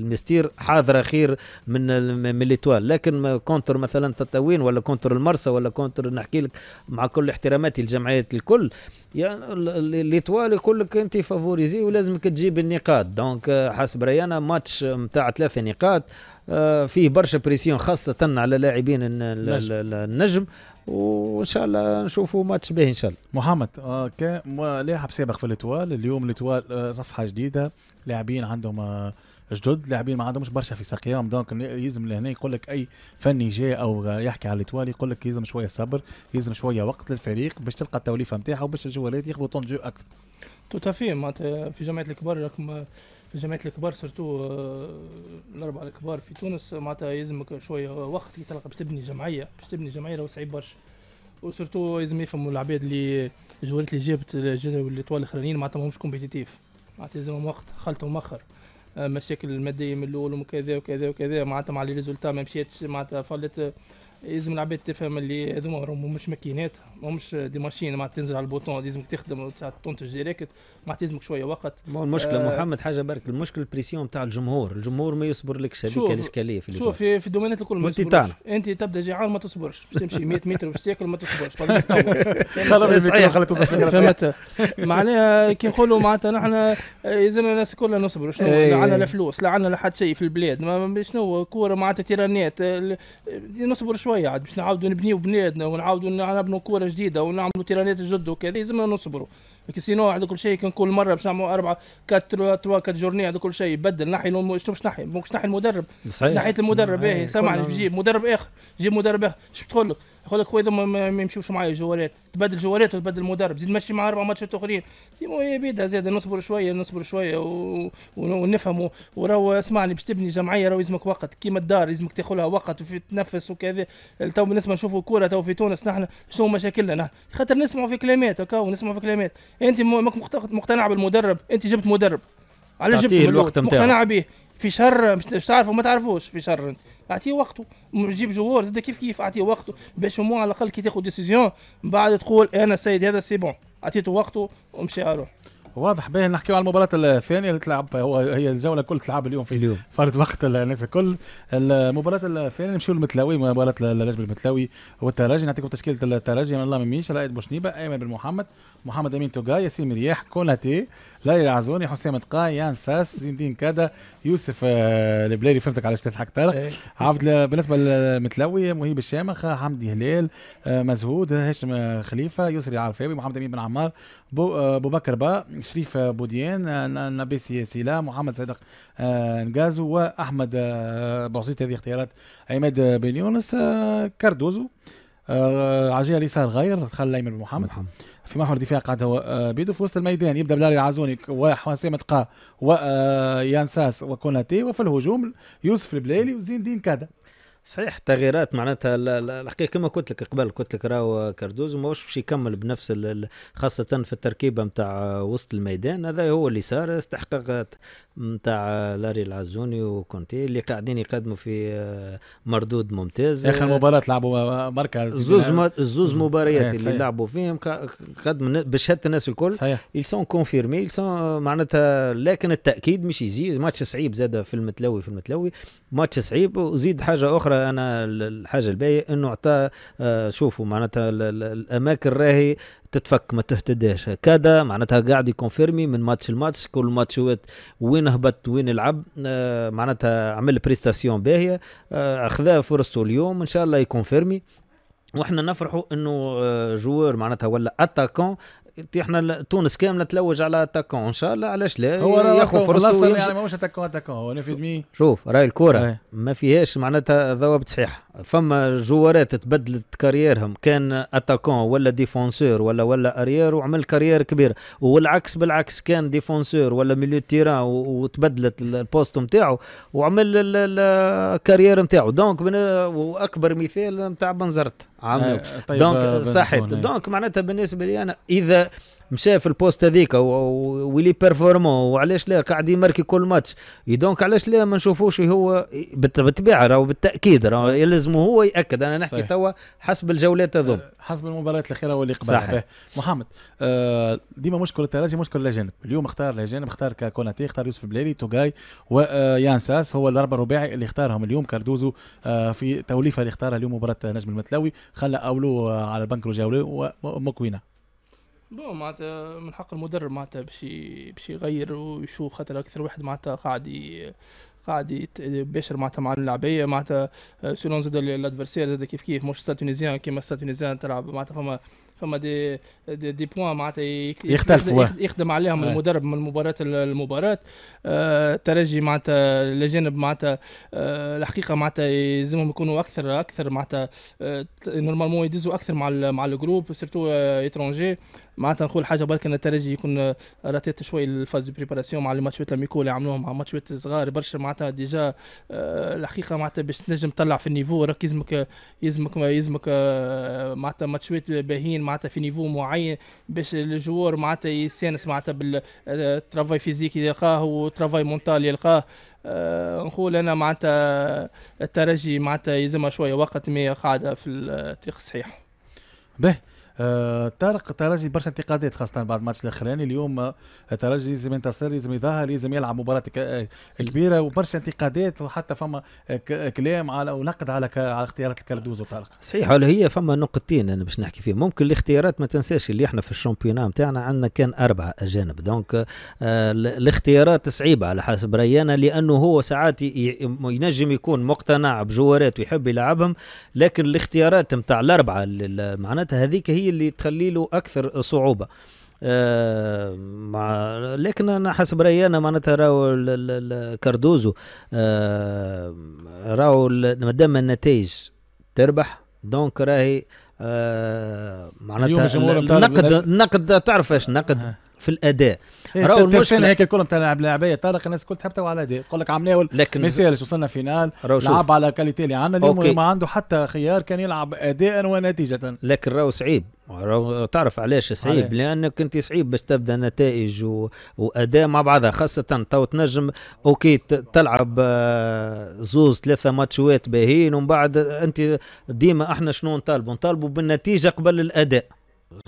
[SPEAKER 3] المستير حاضر اخير من من ليتوال لكن كونتر مثلا تطاوين ولا كونتر المرسى ولا كونتر نحكي لك مع كل احتراماتي الجمعيات الكل يعني ليتوال يقول لك انت فافوريزي ولازمك تجيب النقاط دونك حسب ريانا ماتش نتاع ثلاثه نقاط آه، فيه برشا بريسيون خاصه على لاعبين النجم وان شاء الله نشوفوا ماتش باهي ان شاء الله
[SPEAKER 2] محمد اوكي آه، لاعب سابق في الاتوال اليوم الاتوال آه، صفحه جديده لاعبين عندهم آه جدد لاعبين ما عندهمش برشا في ساقيهم دونك يلزم لهنا يقول لك اي فني جاي او يحكي على الاتوال يقول لك يلزم شويه صبر يلزم شويه وقت للفريق باش تلقى التوليفه نتاعها وباش الجوالات ياخذوا طون جو اكثر
[SPEAKER 5] تافي معناتها في جامعه الكبار راكم في جامعه الكبار سورتو آه، الاربعه الكبار في تونس معناتها يلزمك شويه وقت تلقى باش تبني جمعيه باش تبني جمعيه راهو صعيب برشا وسورتو لازم يفهموا العباد اللي الجوالات اللي جابت جابوا الاطوال الاخرانيين معناتها ماهمش كومبيتيتيف معناتها لازمهم وقت خلطهم مؤخر مشاكل ماديه من الاول وكذا وكذا وكذا معناتها مع لي ريزولتا ما مشيتش معناتها فلت لازم العباد تفهم اللي هذوما راهم مش ماكينات ماهمش دي ماشين معناتها تنزل على البوطون لازمك تخدم تنتج ديريكت معناتها لازمك شويه وقت ما المشكله آه محمد
[SPEAKER 3] حاجه برك المشكله البريسيون تاع الجمهور الجمهور ما يصبرلكش هذيك الاشكاليه في شوف في, في الدومينات الكل ما يصبرش
[SPEAKER 5] انت تبدا جيعان ما تصبرش تمشي 100 متر باش تاكل ما تصبرش صحيح خلي توصل فهمت معناها كي نقولوا معناتها نحن لازم آه، الناس كلها نصبروا شنو إيه. لا عندنا لا فلوس لا عندنا لا حد شيء في البلاد شنو كوره معناتها تيرانات آه، آه، نصبر شويه شويه عاد باش نعاودوا نبنيو بنادنا ونعاودوا نبنوا كوره جديده ونعملوا تيرانات جد وكذا لازمنا إيه، نصبروا لكن سينو هذا كل شيء كان كل مره باش نعملوا اربعه كات تروا تروا كات جورني هذا كل شيء يبدل نحي لو شنو باش نحي مش نحي المدرب صحيح نحيت المدرب باهي سامعني جيب مدرب اخر جيب مدرب اخر شو تقول لك يقول لك ما يمشيوش معايا جوالات تبدل جوالات وتبدل مدرب زيد ماشي مع اربع ماتشات اخرين مو إيه، بيدها زاد نصبر شويه نصبر شويه و... ونفهموا وراو اسمعني باش تبني جمعيه راه يلزمك وقت كيما الدار يلزمك تاخذها وقت تنفس وكذا تو بالنسبه نشوفوا الكوره تو في تونس نحن شنو مشاكلنا نحن خاطر نسمعوا في كلمات هكا ونسمعوا في كلمات انت ماك مقتنع بالمدرب انت جبت مدرب على جبت الوقت نتاعو مقتنع به في شر مش تعرفوا ما تعرفوش في شر انت اعطيه وقته جيب جوار زاد كيف كيف اعطيه وقته باش مو على الاقل كي تاخذ ديسيزيون بعد تقول انا السيد هذا سي بون اعطيته وقته ومشي اروح واضح باهي نحكيو على المباراة الثانية اللي تلعب
[SPEAKER 2] هو هي الجولة كل تلعب اليوم في اليوم فرد وقت الناس الكل المباراة الثانية نمشيو للمتلاوي مباراة النجم المتلاوي والترجي نعطيكم تشكيلة الترجي من الله ميميش رائد بوشنيبة أيمن بن محمد محمد أمين توغا ياسين مرياح كوناتي غالي العزوني حسام تقا يان ساس زين الدين كادا يوسف آه، البلايري فهمتك علاش تضحك ترى عبد بالنسبه للمتلوي مهيب الشامخ حمدي هلال آه، مزهود هاشم خليفه يسري العرفاوي محمد امين بن عمار بو, آه، بكر با شريف بوديان نبيسي سيلا محمد صادق نجازو واحمد بوزيت هذه اختيارات عماد بن يونس كاردوزو عجيه اليسار غير خلى ايمن بن محمد, محمد. في محور دفاع قاعد هو آه، بيدو في وسط الميدان يبدا بلاري العزوني وحسام تقا ويانساس آه، وكوناتي وفي الهجوم يوسف البلايلي وزين الدين كادا
[SPEAKER 3] صحيح التغييرات معناتها الحقيقه كما قلت لك قبل قلت لك راهو كاردوز ماهوش باش يكمل بنفس خاصه في التركيبه نتاع وسط الميدان هذا هو اللي صار استحقاق نتاع لاري العزوني وكونتي اللي قاعدين يقدموا في آه، مردود ممتاز اخر آه، مباراه لعبوا مركز الزوز م... الزوز آه، مباريات إيه، اللي لعبوا فيهم قدموا بشهاده الناس الكل يلسون كونفيرمي يلسون معناتها لكن التاكيد مش يزيد ماتش صعيب زاد في المتلوي في المتلوي ماتش صعيب وزيد حاجه اخرى انا الحاجه الباهيه انه اعطى شوفوا معناتها الاماكن راهي تتفك ما تهتداش كذا معناتها قاعد يكونفيرمي من ماتش لماتش كل ماتش وين هبط وين لعب آه، معناتها عمل بريستاسيون باهيه آه، اخذ فرصته اليوم ان شاء الله يكونفيرمي واحنا نفرحوا انه جوار آه، معناتها ولا اتاكون احنا تونس كامله تلوج على اتاكون ان شاء الله علاش لا هو ياخذ فرصه يعني
[SPEAKER 2] ماهوش تاكون تاكون هو نفيد مي
[SPEAKER 3] شوف راي الكره إيه. ما فيهاش معناتها ضوابط صحيحه فما جوارات تبدلت كاريرهم كان اتاكون ولا ديفونسور ولا ولا اريير وعمل كارير كبير والعكس بالعكس كان ديفونسور ولا ميليو تيران وتبدلت البوست نتاعو وعمل الكارير نتاعو دونك واكبر مثال نتاع بنزرت عامل آه، طيب دونك آه، صحيت دونك معناتها بالنسبه لي انا اذا مشى في البوست هذيك ويلي بيرفورمون وعلاش لا قاعد يماركي كل ماتش دونك علاش لا ما نشوفوش هو بالطبيعه راهو بالتاكيد راهو يلزم
[SPEAKER 2] هو ياكد انا نحكي توا حسب الجولات هذوم أه، حسب المباريات الاخيره واللي قبل محمد أه، ديما مشكل الترجي مشكل الاجانب اليوم اختار الاجانب اختار كوناتي اختار يوسف بلالي توغاي ويان أه، ساس هو الاربع رباعي اللي اختارهم اليوم كاردوزو في توليفه اللي اختارها اليوم مباراه نجم المتلاوي خلى اولو على البنك رجاوي ومكوينه
[SPEAKER 5] بون معناتها من حق المدرب معناتها باش باش يغير ويشوف خاطر اكثر واحد معناتها قاعد قاعد يباشر معناتها مع اللعبيه معناتها سيلون آه، زاد الادفرسير زاد كيف كيف مش ستا كيما ستا تلعب معناتها فما فما دي دي, دي بوان معناتها يختلفوا آه. يخدم عليهم آه. المدرب من مباراه لمباراه آه ترجي معناتها الاجانب معناتها آه الحقيقه معناتها يلزمهم يكونوا اكثر اكثر معناتها آه نورمالمون يدزوا اكثر مع مع الجروب سيرتو اترونجي معناتها نقول حاجه برك ان الترجي يكون آه، راتيت شوي الفاز دو بريباراسيون مع الماتشات ماتشات اللي عملوهم مع ماتشات صغار برشا معناتها ديجا آه، الحقيقه معناتها باش تنجم تطلع في النيفو راك يلزمك آه، يلزمك يزمك معناتها ماتشات باهين معناتها في نيفو معين باش الجوار معناتها يستانس معناتها بالترافاي فيزيك يلقاه وترافاي مونتال يلقاه أه نقول انا معناتها الترجي معناتها يلزمها شويه وقت مي قاعده في الطريق الصحيح.
[SPEAKER 2] باهي آه طارق ترجي برشا انتقادات خاصه بعد الماتش الاخراني اليوم آه، ترجي لازم ينتصر لازم يظهر لازم يلعب مباراه آه، كبيره وبرشا انتقادات وحتى فما آه، كلام على ونقد على على اختيارات الكردوزو طارق صحيح ولا
[SPEAKER 3] هي فما نقطتين انا باش نحكي فيهم ممكن الاختيارات ما تنساش اللي احنا في الشامبيونا نتاعنا عندنا كان اربعه اجانب دونك آه الاختيارات صعيبه على حسب ريانا لانه هو ساعات ينجم يكون مقتنع بجوارات ويحب يلعبهم لكن الاختيارات نتاع الاربعه معناتها هذيك هي هي اللي تخلي له اكثر صعوبه آه مع لكن انا حسب رايي انا معناتها راهو كاردوزو آه راهو مادام النتائج تربح دونك راهي آه معناتها النقد النقد تعرف ايش نقد أه. في الاداء إيه، راهو المشكله هيك
[SPEAKER 2] الكل نتاع لاعبية طارق الناس الكل تحب على الاداء تقول لك عم ناول لكن ما يسالش وصلنا فينال لعب على كاليتي اللي عندنا يعني اليوم ما عنده حتى خيار كان يلعب اداء ونتيجه
[SPEAKER 3] لكن راهو صعيب تعرف علاش صعيب لانك انت صعيب باش تبدا نتائج و... واداء مع بعضها خاصه تو تنجم اوكي تلعب آه، زوز ثلاثه ماتشوات باهيين ومن بعد انت ديما احنا شنو نطالبوا نطالبوا بالنتيجه قبل الاداء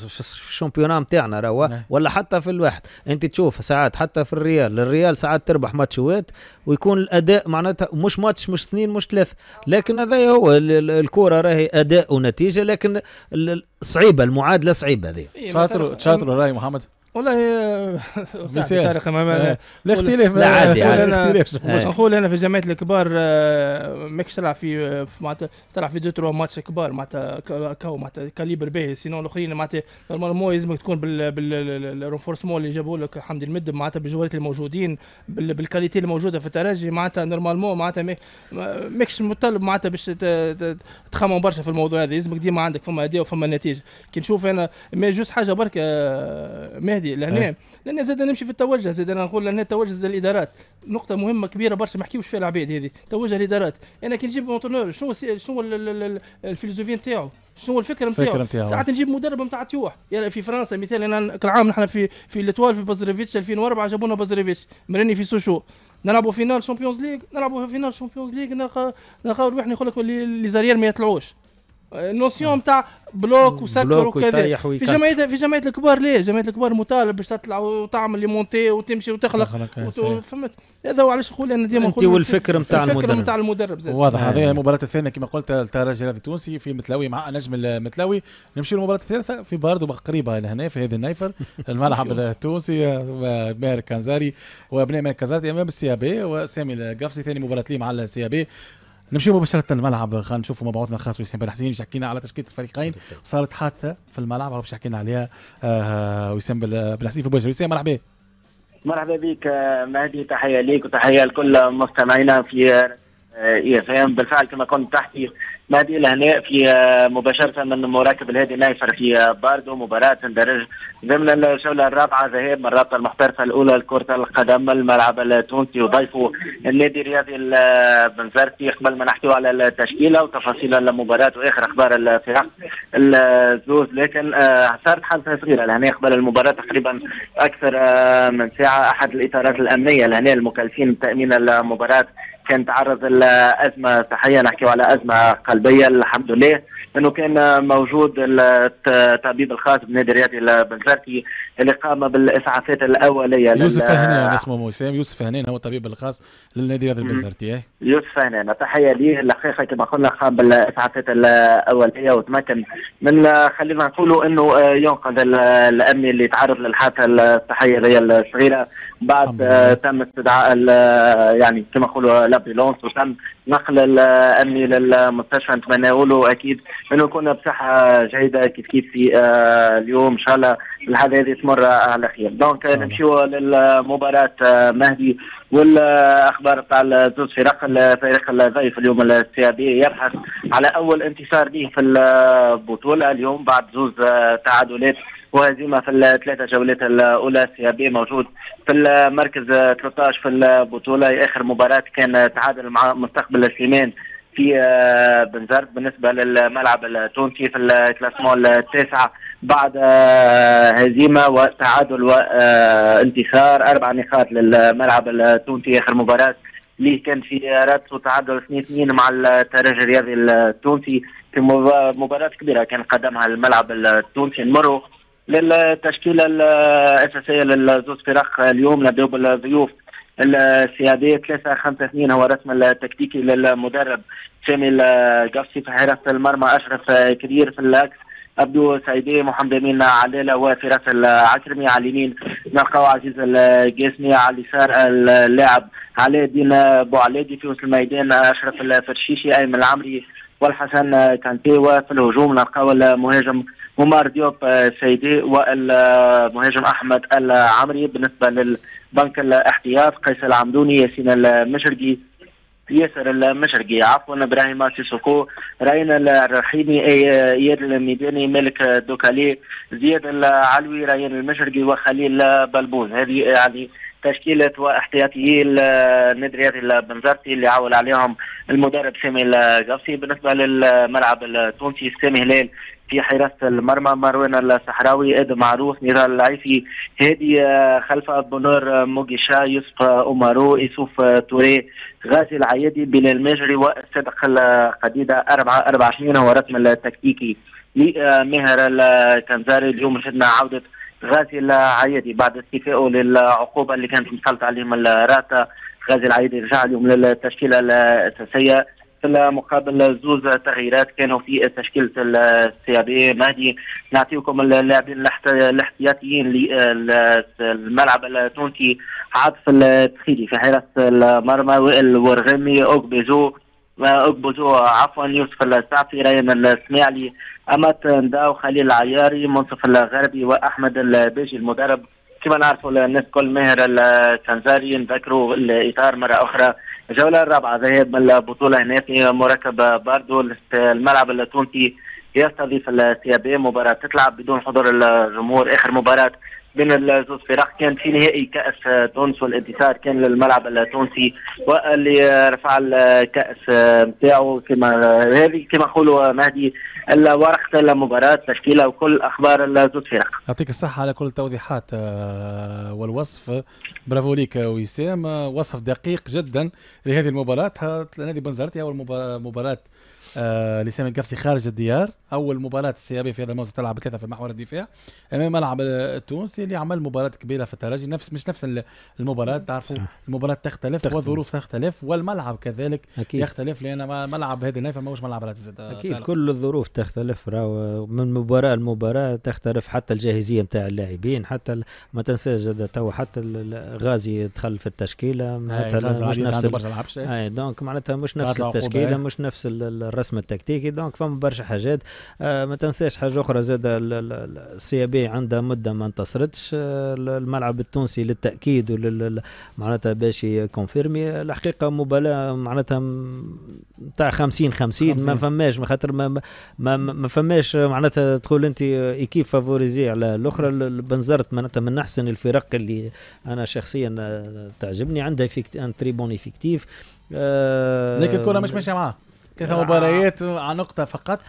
[SPEAKER 3] في الشامبيونان نتاعنا روا نعم. ولا حتى في الواحد انت تشوف ساعات حتى في الريال الريال ساعات تربح ماتشوات ويكون الاداء معناتها مش ماتش مش اثنين مش ثلاث لكن هذا هو الكره راهي اداء ونتيجه لكن صعيبه المعادله صعيبه هذه
[SPEAKER 5] تشاطروا إيه، تشاطروا راهي محمد والله مثال طارق الاختلاف لا عادي عادي نقول انا في جماعه الكبار آه، ماكش تلعب آه، في معناتها تلعب في دو تروا ماتش كبار معناتها كاو معناتها كاليبر باهي سينون الاخرين معناتها نورمالمون يلزمك تكون بالرونفورسمون اللي جابوا لك حمد المد معناتها بالجوالات الموجودين بالكاليتي الموجوده في الترجي معناتها نورمالمون معناتها ماكش مطالب معناتها باش تخمم برشا في الموضوع هذا يلزمك ديما عندك فما اداء وفما نتيجه كي نشوف انا مي جوست حاجه برك آه، مهدي هذه لهنا إيه. لان زاد نمشي في التوجه زاد انا نقول لان التوجه زاد الادارات نقطه مهمه كبيره برشا ما نحكيوش فيها العباد هذه توجه الادارات انا كي نجيب اونترونور شنو شنو الفيلوزوفي نتاعو شنو الفكره نتاعو ساعات نجيب مدرب نتاع تيوح يعني في فرنسا مثال انا كل عام نحن في في الاتوال في بازريفيتش 2004 جابونا بازريفيتش مراني في سوشو نلعبوا فينال شامبيونز ليغ نلعبوا فينال شامبيونز ليغ نلقى نلقى روحنا يقول لك لي زاريال ما يطلعوش النوسيون تاع بلوك وسكر وكذا في جمعيه في جمعيه الكبار ليه جمعيه الكبار مطالب باش تطلع وتعمل لي مونتي وتمشي وتخلق فهمت هذا هو علاش نقول انا ديما انت والفكر نتاع المدرب الفكر نتاع المدرب زاد واضح هذه آه.
[SPEAKER 2] المباراه الثانيه كما قلت تاع الرجل التونسي في متلاوي مع نجم المتلاوي نمشي للمباراه الثالثه في باردو قريبه لهنا في هذه النايفر الملعب التونسي آه، ماهر كانزاري وابناء ماهر كانزاري امام السي بي وسامي القفصي ثاني مباراه لي مع السي بي نمشي مباشرة الملعب خلينا نشوفوا مبعوثنا الخاص وسام بن حسين حكينا على تشكيلة الفريقين وصارت حادثة في الملعب باش حكينا عليها آه وسام بن حسين في بوجه وسام مرحبا
[SPEAKER 4] مرحبا بك آه، مهدي تحية ليك وتحية لكل مستمعينا في فاهم بالفعل كما كنت تحكي نادي الهناء في آه، مباشرة من مراكب الهادي نايفر في آه، باردو مباراة تندرج ضمن الجولة الرابعة ذهاب من الرابطة المحترفة الأولى لكرة القدم الملعب التونسي وضيفه النادي الرياضي البنزرتي آه، قبل ما نحكيو على التشكيلة وتفاصيل المباراة وآخر أخبار الفرق الزوز لكن صارت حادثة صغيرة لهنا قبل المباراة تقريبا أكثر من ساعة أحد الإطارات الأمنية لهنا المكلفين بتأمين المباراة كان تعرض لازمه صحيه نحكيو على ازمه قلبيه الحمد لله انه كان موجود الطبيب الخاص بنادي الرياضي البنزرتي اللي قام بالاسعافات الاوليه يوسف هنان اسمه
[SPEAKER 2] وسام يوسف هنان هو الطبيب الخاص للنادي الرياضي البنزرتي
[SPEAKER 4] إيه؟ يوسف هنان تحيه ليه الحقيقه كما قلنا قام بالاسعافات الاوليه وتمكن من خلينا نقولوا انه ينقذ الامن اللي تعرض للحادثه الصحيه الصغيره بعد تم استدعاء يعني كما نقولوا لابيلونس وتم نقل الامني للمستشفى نتمنى له اكيد انه يكون بصحه جيده كيف كيف في آه، اليوم ان شاء الله الحاله هذه تمر على خير دونك نمشيو للمباراه آه، مهدي والاخبار تاع زوز فرق الفريق الضيف اليوم السيابي يبحث على اول انتصار ليه في البطوله اليوم بعد زوز آه، تعادلات وهزيمه في الثلاثه جولات الاولى سيابي موجود في المركز 13 في البطوله اخر مباراه كان تعادل مع مستقبل سليمان في آه، بنزرت بالنسبه للملعب التونسي في الكلاسمون التاسعه بعد آه، هزيمه وتعادل وانتصار آه، اربع نقاط للملعب التونسي اخر مباراه اللي كان في رادس وتعادل 2-2 مع الترجي الرياضي التونسي في مباراة كبيرة كان قدمها الملعب التونسي نمروا للتشكيله الاساسيه للزوز فرق اليوم لديهم الضيوف السياديه 3 5 2 هو رسم التكتيكي للمدرب سامي القفصي في حراسه المرمى اشرف كبير في العكس عبدو سعيدي محمد امين علاله وفي راس العكرمي على اليمين نلقاو عزيز الجسمي على اليسار اللاعب علي الدين بوعلادي في وسط الميدان اشرف الفرشيشي ايمن العمري والحسن كانتي وفي الهجوم نلقاو المهاجم ممار ديوب آه، سيدي والمهاجم آه، احمد العمري بالنسبه للبنك الاحتياط قيس العمدوني ياسين المشرقي ياسر المشرقي عفوا ابراهيم سيسوكو راينا الرحيمي آه، اياد الميداني مالك دوكالي زياد العلوي رايان المشرقي وخليل بلبون هذه يعني تشكيله واحتياطي النادي الرياضي البنزرتي اللي عول عليهم المدرب سامي القفصي بالنسبه للملعب التونسي سامي هلال في حراسه المرمى مروان الصحراوي ادم معروف نيرال العيسي هادي خلف بنور موجيشا يوسف امارو يوسف توري غازي العيادي بلال ماجري والصادق القديده أربعة سنين هو الرسم التكتيكي لماهر الكنزاري اليوم شدنا عوده غازي العيادي بعد استيفائه للعقوبه اللي كانت مسلطة عليهم الراتا غازي العيادي رجع اليوم للتشكيله الاساسيه في المقابل زوز تغييرات كانوا في تشكيله السي بي مهدي نعطيكم اللاعبين الاحتياطيين للملعب التونسي عاطف التخيلي في حراسه المرمى وائل ورغمي بيزو اقبضوا عفوا يوسف السعفي ريان السماعلي امات نداو خليل العياري منصف الغربي وأحمد الباجي المدرب كما نعرفوا الناس كل ماهر السنزاري نذكروا الاطار مره اخرى الجوله الرابعه ذهاب البطوله هنا في مركب باردو الملعب التونسي يستضيف السيابي مباراه تتلعب بدون حضور الجمهور اخر مباراه بين الزوز فرق كان في نهائي كاس تونس والانتصار كان للملعب التونسي واللي رفع الكاس بتاعه كما هذه كما يقولوا مهدي الورقة المباراه تشكيله وكل اخبار الزوز فرق
[SPEAKER 2] يعطيك الصحه على كل التوضيحات آه، والوصف برافو ليك وسام آه، وصف دقيق جدا لهذه المباراه نادي بنزرتي اول مباراه آه لسامي القفصي خارج الديار اول مباراه السيابي في هذا الموسم تلعب ثلاثه في محور الدفاع امام ملعب آه، التونسي اللي عمل مباراه كبيره في الترجي نفس مش نفس المباراه تعرفوا المباراه تختلف, تختلف والظروف تختلف والملعب كذلك أكيد. يختلف لان ملعب هذه نايفه ماهوش ملعب زاد اكيد
[SPEAKER 3] كل الظروف تختلف راهو من مباراه لمباراه تختلف حتى الجاهزيه نتاع اللاعبين حتى ما تنساش زاد تو حتى غازي دخل في التشكيله معناتها مش نفس اي دونك معناتها مش نفس التشكيله إيه. مش نفس الرسم التكتيكي دونك فما برشا حاجات آه ما تنساش حاجه اخرى زاد السي بي عندها مده ما انتصرت عرفتش آه، الملعب التونسي للتاكيد ولل معناتها باش يكونفيرمي الحقيقه مبالاه معناتها نتاع 50 50 ما فماش خاطر ما ما, ما فماش آه، معناتها تقول انت ايكيب فافوريزي على الاخرى بنزرت معناتها من احسن الفرق اللي انا شخصيا آه، تعجبني عندها ان تري بون افكتيف لكن الكره مش ماشيه معاه
[SPEAKER 2] ثلاث مباريات على نقطه فقط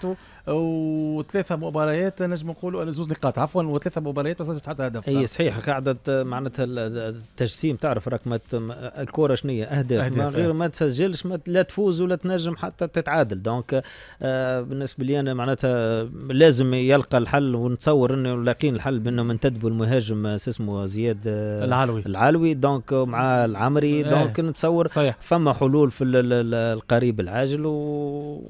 [SPEAKER 2] وثلاثه مباريات نجم نقولوا زوج نقاط عفوا وثلاثه مباريات ما سجلت حتى هدف اي صحيح قاعده معناتها التجسيم تعرف راك الكره
[SPEAKER 3] شنو اهداف, أهداف ما غير ما تسجلش ما لا تفوز ولا تنجم حتى تتعادل دونك آه بالنسبه لي انا معناتها لازم يلقى الحل ونتصور انه لاقين الحل بانهم تدبو المهاجم آه، اسمه زياد آه، العلوي العلوي دونك مع العمري دونك نتصور صحيح. فما حلول في القريب العاجل و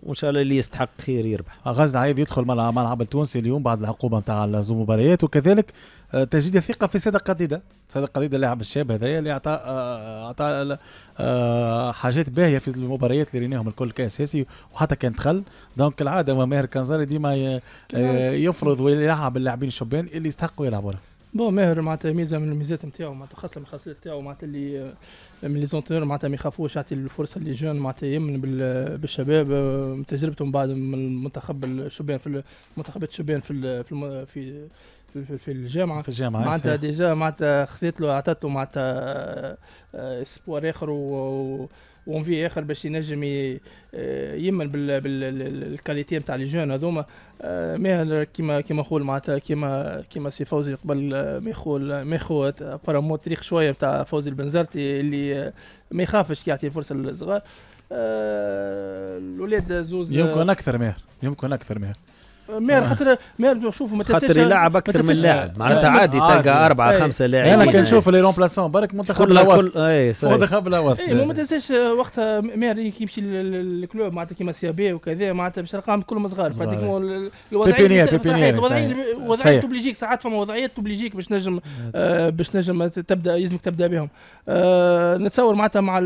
[SPEAKER 3] وان شاء الله اللي يستحق
[SPEAKER 2] خير يربح غزل عايد يدخل ملعب ملعب التونسي اليوم بعد العقوبه نتاع زوم مباريات وكذلك آه، تجد الثقه في صدق قديده صدق قديده اللاعب الشاب هذايا اللي اعطى آه، اعطى آه، حاجات باهيه في المباريات اللي رينيهم الكل كاساسي وحتى كان دخل دونك العاده ماهر كانزاري ديما يفرض ويلعب اللاعبين الشبان اللي يستحقوا يلعبوا له
[SPEAKER 5] بون ماهر معناتها ميزه من الميزات نتاعو معناتها خاصه من الخاصيات نتاعو معناتها اللي من لي زونتور معناتها ما يخافوش يعطي الفرصه اللي جون معناتها يمن بالشباب من تجربتهم بعد من المنتخب الشبان في المنتخبات الشبان في في في, في الجامعه في الجامعه معناتها ديجا معناتها خذيت له عطات له معناتها اسبوع اخر و في اخر باش ينجم آه، يمن بالكاليتي نتاع لي جون هذوما ماهر كيما كيما نقول معناتها كيما كيما سي فوزي قبل ما يقول ما يخو بارامو الطريق شويه نتاع فوزي البنزرتي اللي آه، ما يخافش كي يعطي الفرصه للصغار آه، الاولاد زوز يمكن اكثر
[SPEAKER 2] ماهر يمكن اكثر ماهر
[SPEAKER 5] مير آه. خاطر مير شوفوا ما تنساش خاطر يلعب اكثر من لاعب معناتها عادي تلقى
[SPEAKER 2] اربعه إيه. خمسه لاعبين انا كنشوف لي رومبلاسون برك منتخب الوسط إيه، منتخب الوسط إيه، ما
[SPEAKER 5] تنساش آه، وقتها مير كي يمشي للكلوب معناتها كيما سي بي وكذا معناتها باش ارقام كلهم صغار الوضعية الوضعيه الوضعيه توبليجيك ساعات فما وضعيه توبليجيك باش نجم آه، باش نجم تبدا يلزمك تبدا بهم نتصور معناتها مع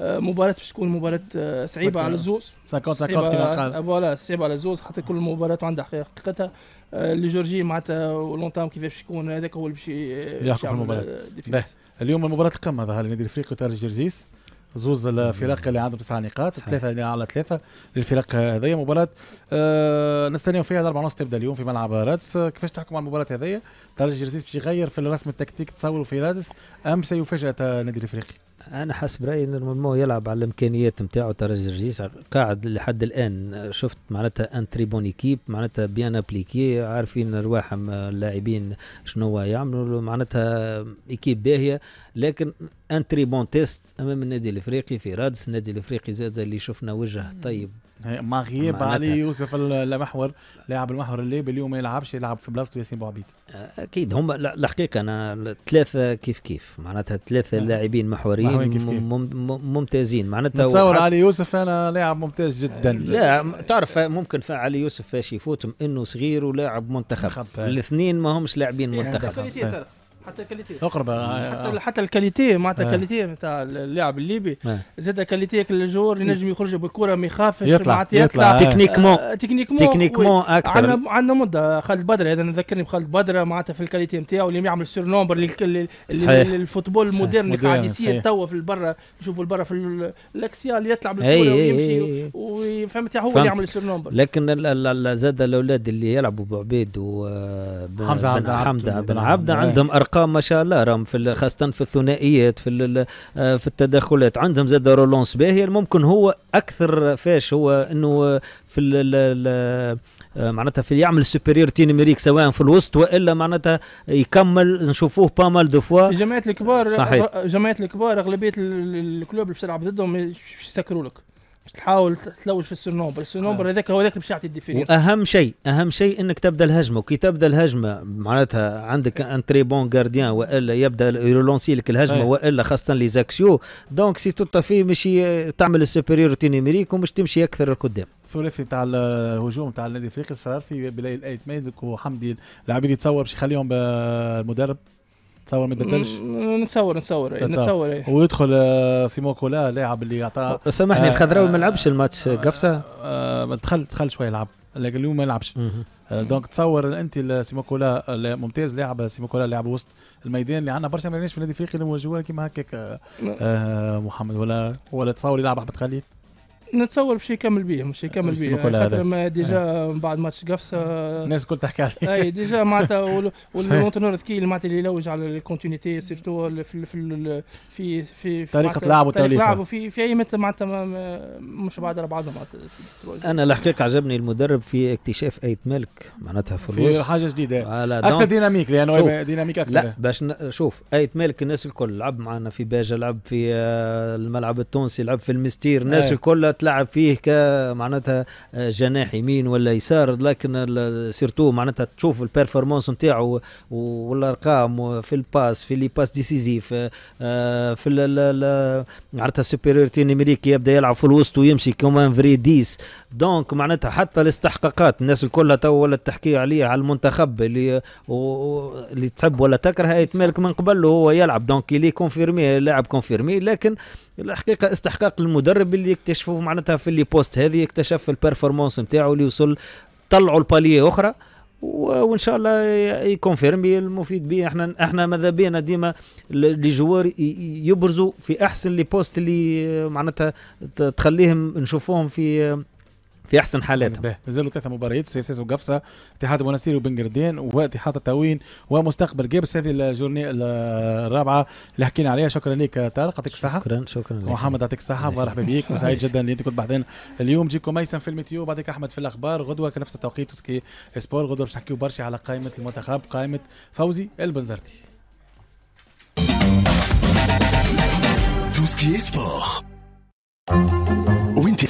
[SPEAKER 5] آه، مباراة باش تكون مباراة آه، صعيبة على الزوز 50 50 كما قال آه، فوالا صعيبة على الزوز خاطر كل مباراة عندها حقيقتها اللي جورجي معناتها لونتام كيفاش يكون هذاك هو اللي باش يحكم في المباراة
[SPEAKER 2] اليوم المباراة القمة ظهر لنادي الفريق وتارج جرجيس زوز الفرق اللي عندهم تسع نقاط ثلاثه على ثلاثه للفرق هذه مباراه آه نستنيو فيها الاربع ونص تبدا اليوم في ملعب رادس آه، كيفاش تحكم على المباراه هذه ترجي رزيز باش يغير في الرسم التكتيك تصوروا في رادس ام سيفاجئ النادي الافريقي انا
[SPEAKER 3] حسب رايي ان يلعب على الامكانيات نتاعو ترجي
[SPEAKER 2] رزيز قاعد لحد
[SPEAKER 3] الان آه، شفت معناتها ان تري بون ايكيب معناتها بيان ابليكي عارفين ارواح آه، اللاعبين شنو هو يعملوا معناتها ايكيب باهيه لكن ان تري
[SPEAKER 2] بون تيست امام النادي الافريقي في رادس النادي الافريقي زاد اللي شفنا وجه طيب مع غياب علي يوسف المحور لاعب المحور اللي اليوم ما يلعبش يلعب في بلاصته ياسين بوعبيد آه، اكيد هم
[SPEAKER 3] الحقيقه انا ثلاثه كيف كيف معناتها ثلاثه آه. لاعبين محوريين كيف كيف. ممتازين معناتها تصور وحد... علي
[SPEAKER 2] يوسف انا لاعب ممتاز جدا آه،
[SPEAKER 3] لا تعرف ممكن علي يوسف فاش يفوتهم انه صغير ولاعب منتخب الاثنين ما همش لاعبين إيه، منتخب حتى الكاليتي اقرب آه، حتى آه، آه.
[SPEAKER 5] حتى الكاليتي معناتها الكاليتي نتاع اللاعب الليبي زاد الكاليتي الجور اللي نجم يخرج بالكره ما يخافش يطلع يطلع يطلع. تكنيكمون تكنيكمون تكنيكمون اكثر عندنا عندنا مده خالد بدر هذا نذكرني بخالد بدر معناتها في الكاليتي نتاعو اللي يعمل سور نومبر للفوتبول المودرن اللي قاعد يصير توا في البرا نشوفوا البرا في الاكسيال يطلع بالكره ويمشي فهمت هو اللي يعمل يصير نمبر
[SPEAKER 3] لكن زاد الاولاد اللي يلعبوا بعبيد و بن حمزه بن عبده عندهم إيه. ارقام ما شاء الله راهم في خاصه في الثنائيات في في التدخلات عندهم زاد رولونس باهيه ممكن هو اكثر فاش هو انه في معناتها في يعمل سوبيريورتي نيميريك سواء في الوسط والا معناتها يكمل نشوفوه بامال دو فوا الجمعيات الكبار صحيح
[SPEAKER 5] الجمعيات الكبار اغلبيه الكلوب اللي تلعب ضدهم يسكروا لك تحاول تلوج في السنوبر السنوبر آه. هذاك هو ذاك اللي باش يعطي الديفينيس واهم
[SPEAKER 3] شيء اهم شيء انك تبدا الهجمه وكي تبدا الهجمه معناتها عندك ان تري بون جارديان والا يبدا يرولونسي لك الهجمه صحيح. والا خاصه لي زاكسيو دونك سي توت في ماشي تعمل السوبيريورتي نيميريك ومش تمشي اكثر لقدام
[SPEAKER 2] الثلاثي تاع الهجوم تاع النادي الافريقي صار في بلاي الايت ميدك وحمدي اللاعبين يتصور باش يخليهم المدرب تصور ما يبدلش
[SPEAKER 5] نتصور إيه، نتصور نتصور إيه.
[SPEAKER 2] ويدخل آه، سيموكو لا لاعب اللي اعطاه سامحني آه الخضراوي ما لعبش الماتش آه، قفصه آه دخل دخل شويه لعب لكن اليوم ما يلعبش آه، دونك تصور انت كولا ممتاز لاعب كولا لاعب وسط الميدان اللي عندنا برشا ما في النادي الافريقي اللي موجود كيما هكاك محمد ولا ولا تصور يلعب احمد خليل
[SPEAKER 5] نتصور باش يكمل بيه مش يكمل بيه خاطر ما ديجا إيه. من بعد ماتش قفصه آه، الناس الكل تحكي عليه اي ديجا معناتها والونتونور ذكي اللي معناتها اللي يلوج على الكونتينيتي سيرتو في في في في طريقه لعبه وتوليفه لعبه في في اي مثل معناتها مش بعد بعضهم انا
[SPEAKER 3] الحقيقه عجبني المدرب في اكتشاف ايت ملك معناتها في الوسط حاجه جديده اكثر ديناميك لانه ديناميك اكثر لا باش شوف ايت ملك الناس الكل لعب معنا في باجه لعب في آه، الملعب التونسي لعب في المستير الناس الكل تلعب فيه كمعناتها آه، جناح يمين ولا يسار لكن سيرتو معناتها تشوف البيرفورمانس نتاعو والارقام في الباس في لي باس ديسيزيف في معناتها السوبيريورتي نيميريك يبدا يلعب في الوسط ويمشي كمان فري ديس دونك معناتها حتى الاستحقاقات الناس الكل تو ولا تحكي عليه على المنتخب اللي اللي تحب ولا تكره يتمالك من قبل هو يلعب دونك اللي كونفيرمي لاعب كونفيرمي لكن الحقيقه استحقاق المدرب اللي يكتشفوا معناتها في اللي بوست هذه اكتشف البيرفورمانس نتاعو اللي وصل طلعوا الباليه اخرى وان شاء الله يكونفيرمي المفيد به احنا احنا ماذا بينا ديما جوار يبرزوا
[SPEAKER 2] في احسن لي بوست اللي معناتها تخليهم نشوفوهم في في احسن حالاتهم مازالوا ثلاث مباريات سياسيس وقفصه اتحاد المنستير وبنجردين واتحاد التوين ومستقبل جابس هذه الجورني الرابعه اللي حكينا عليها شكرا لك طارق يعطيك الصحه شكرا شكرا لك محمد يعطيك الصحه مرحبا بك وسعيد جدا اللي انت كنت بعدين اليوم جيكم ميسن في الميتيو بعدك احمد في الاخبار غدوه كنفس التوقيت وسكي سبور غدوه باش نحكيو برشا على قائمه المنتخب قائمه فوزي البنزرتي Tout ce qui est sport.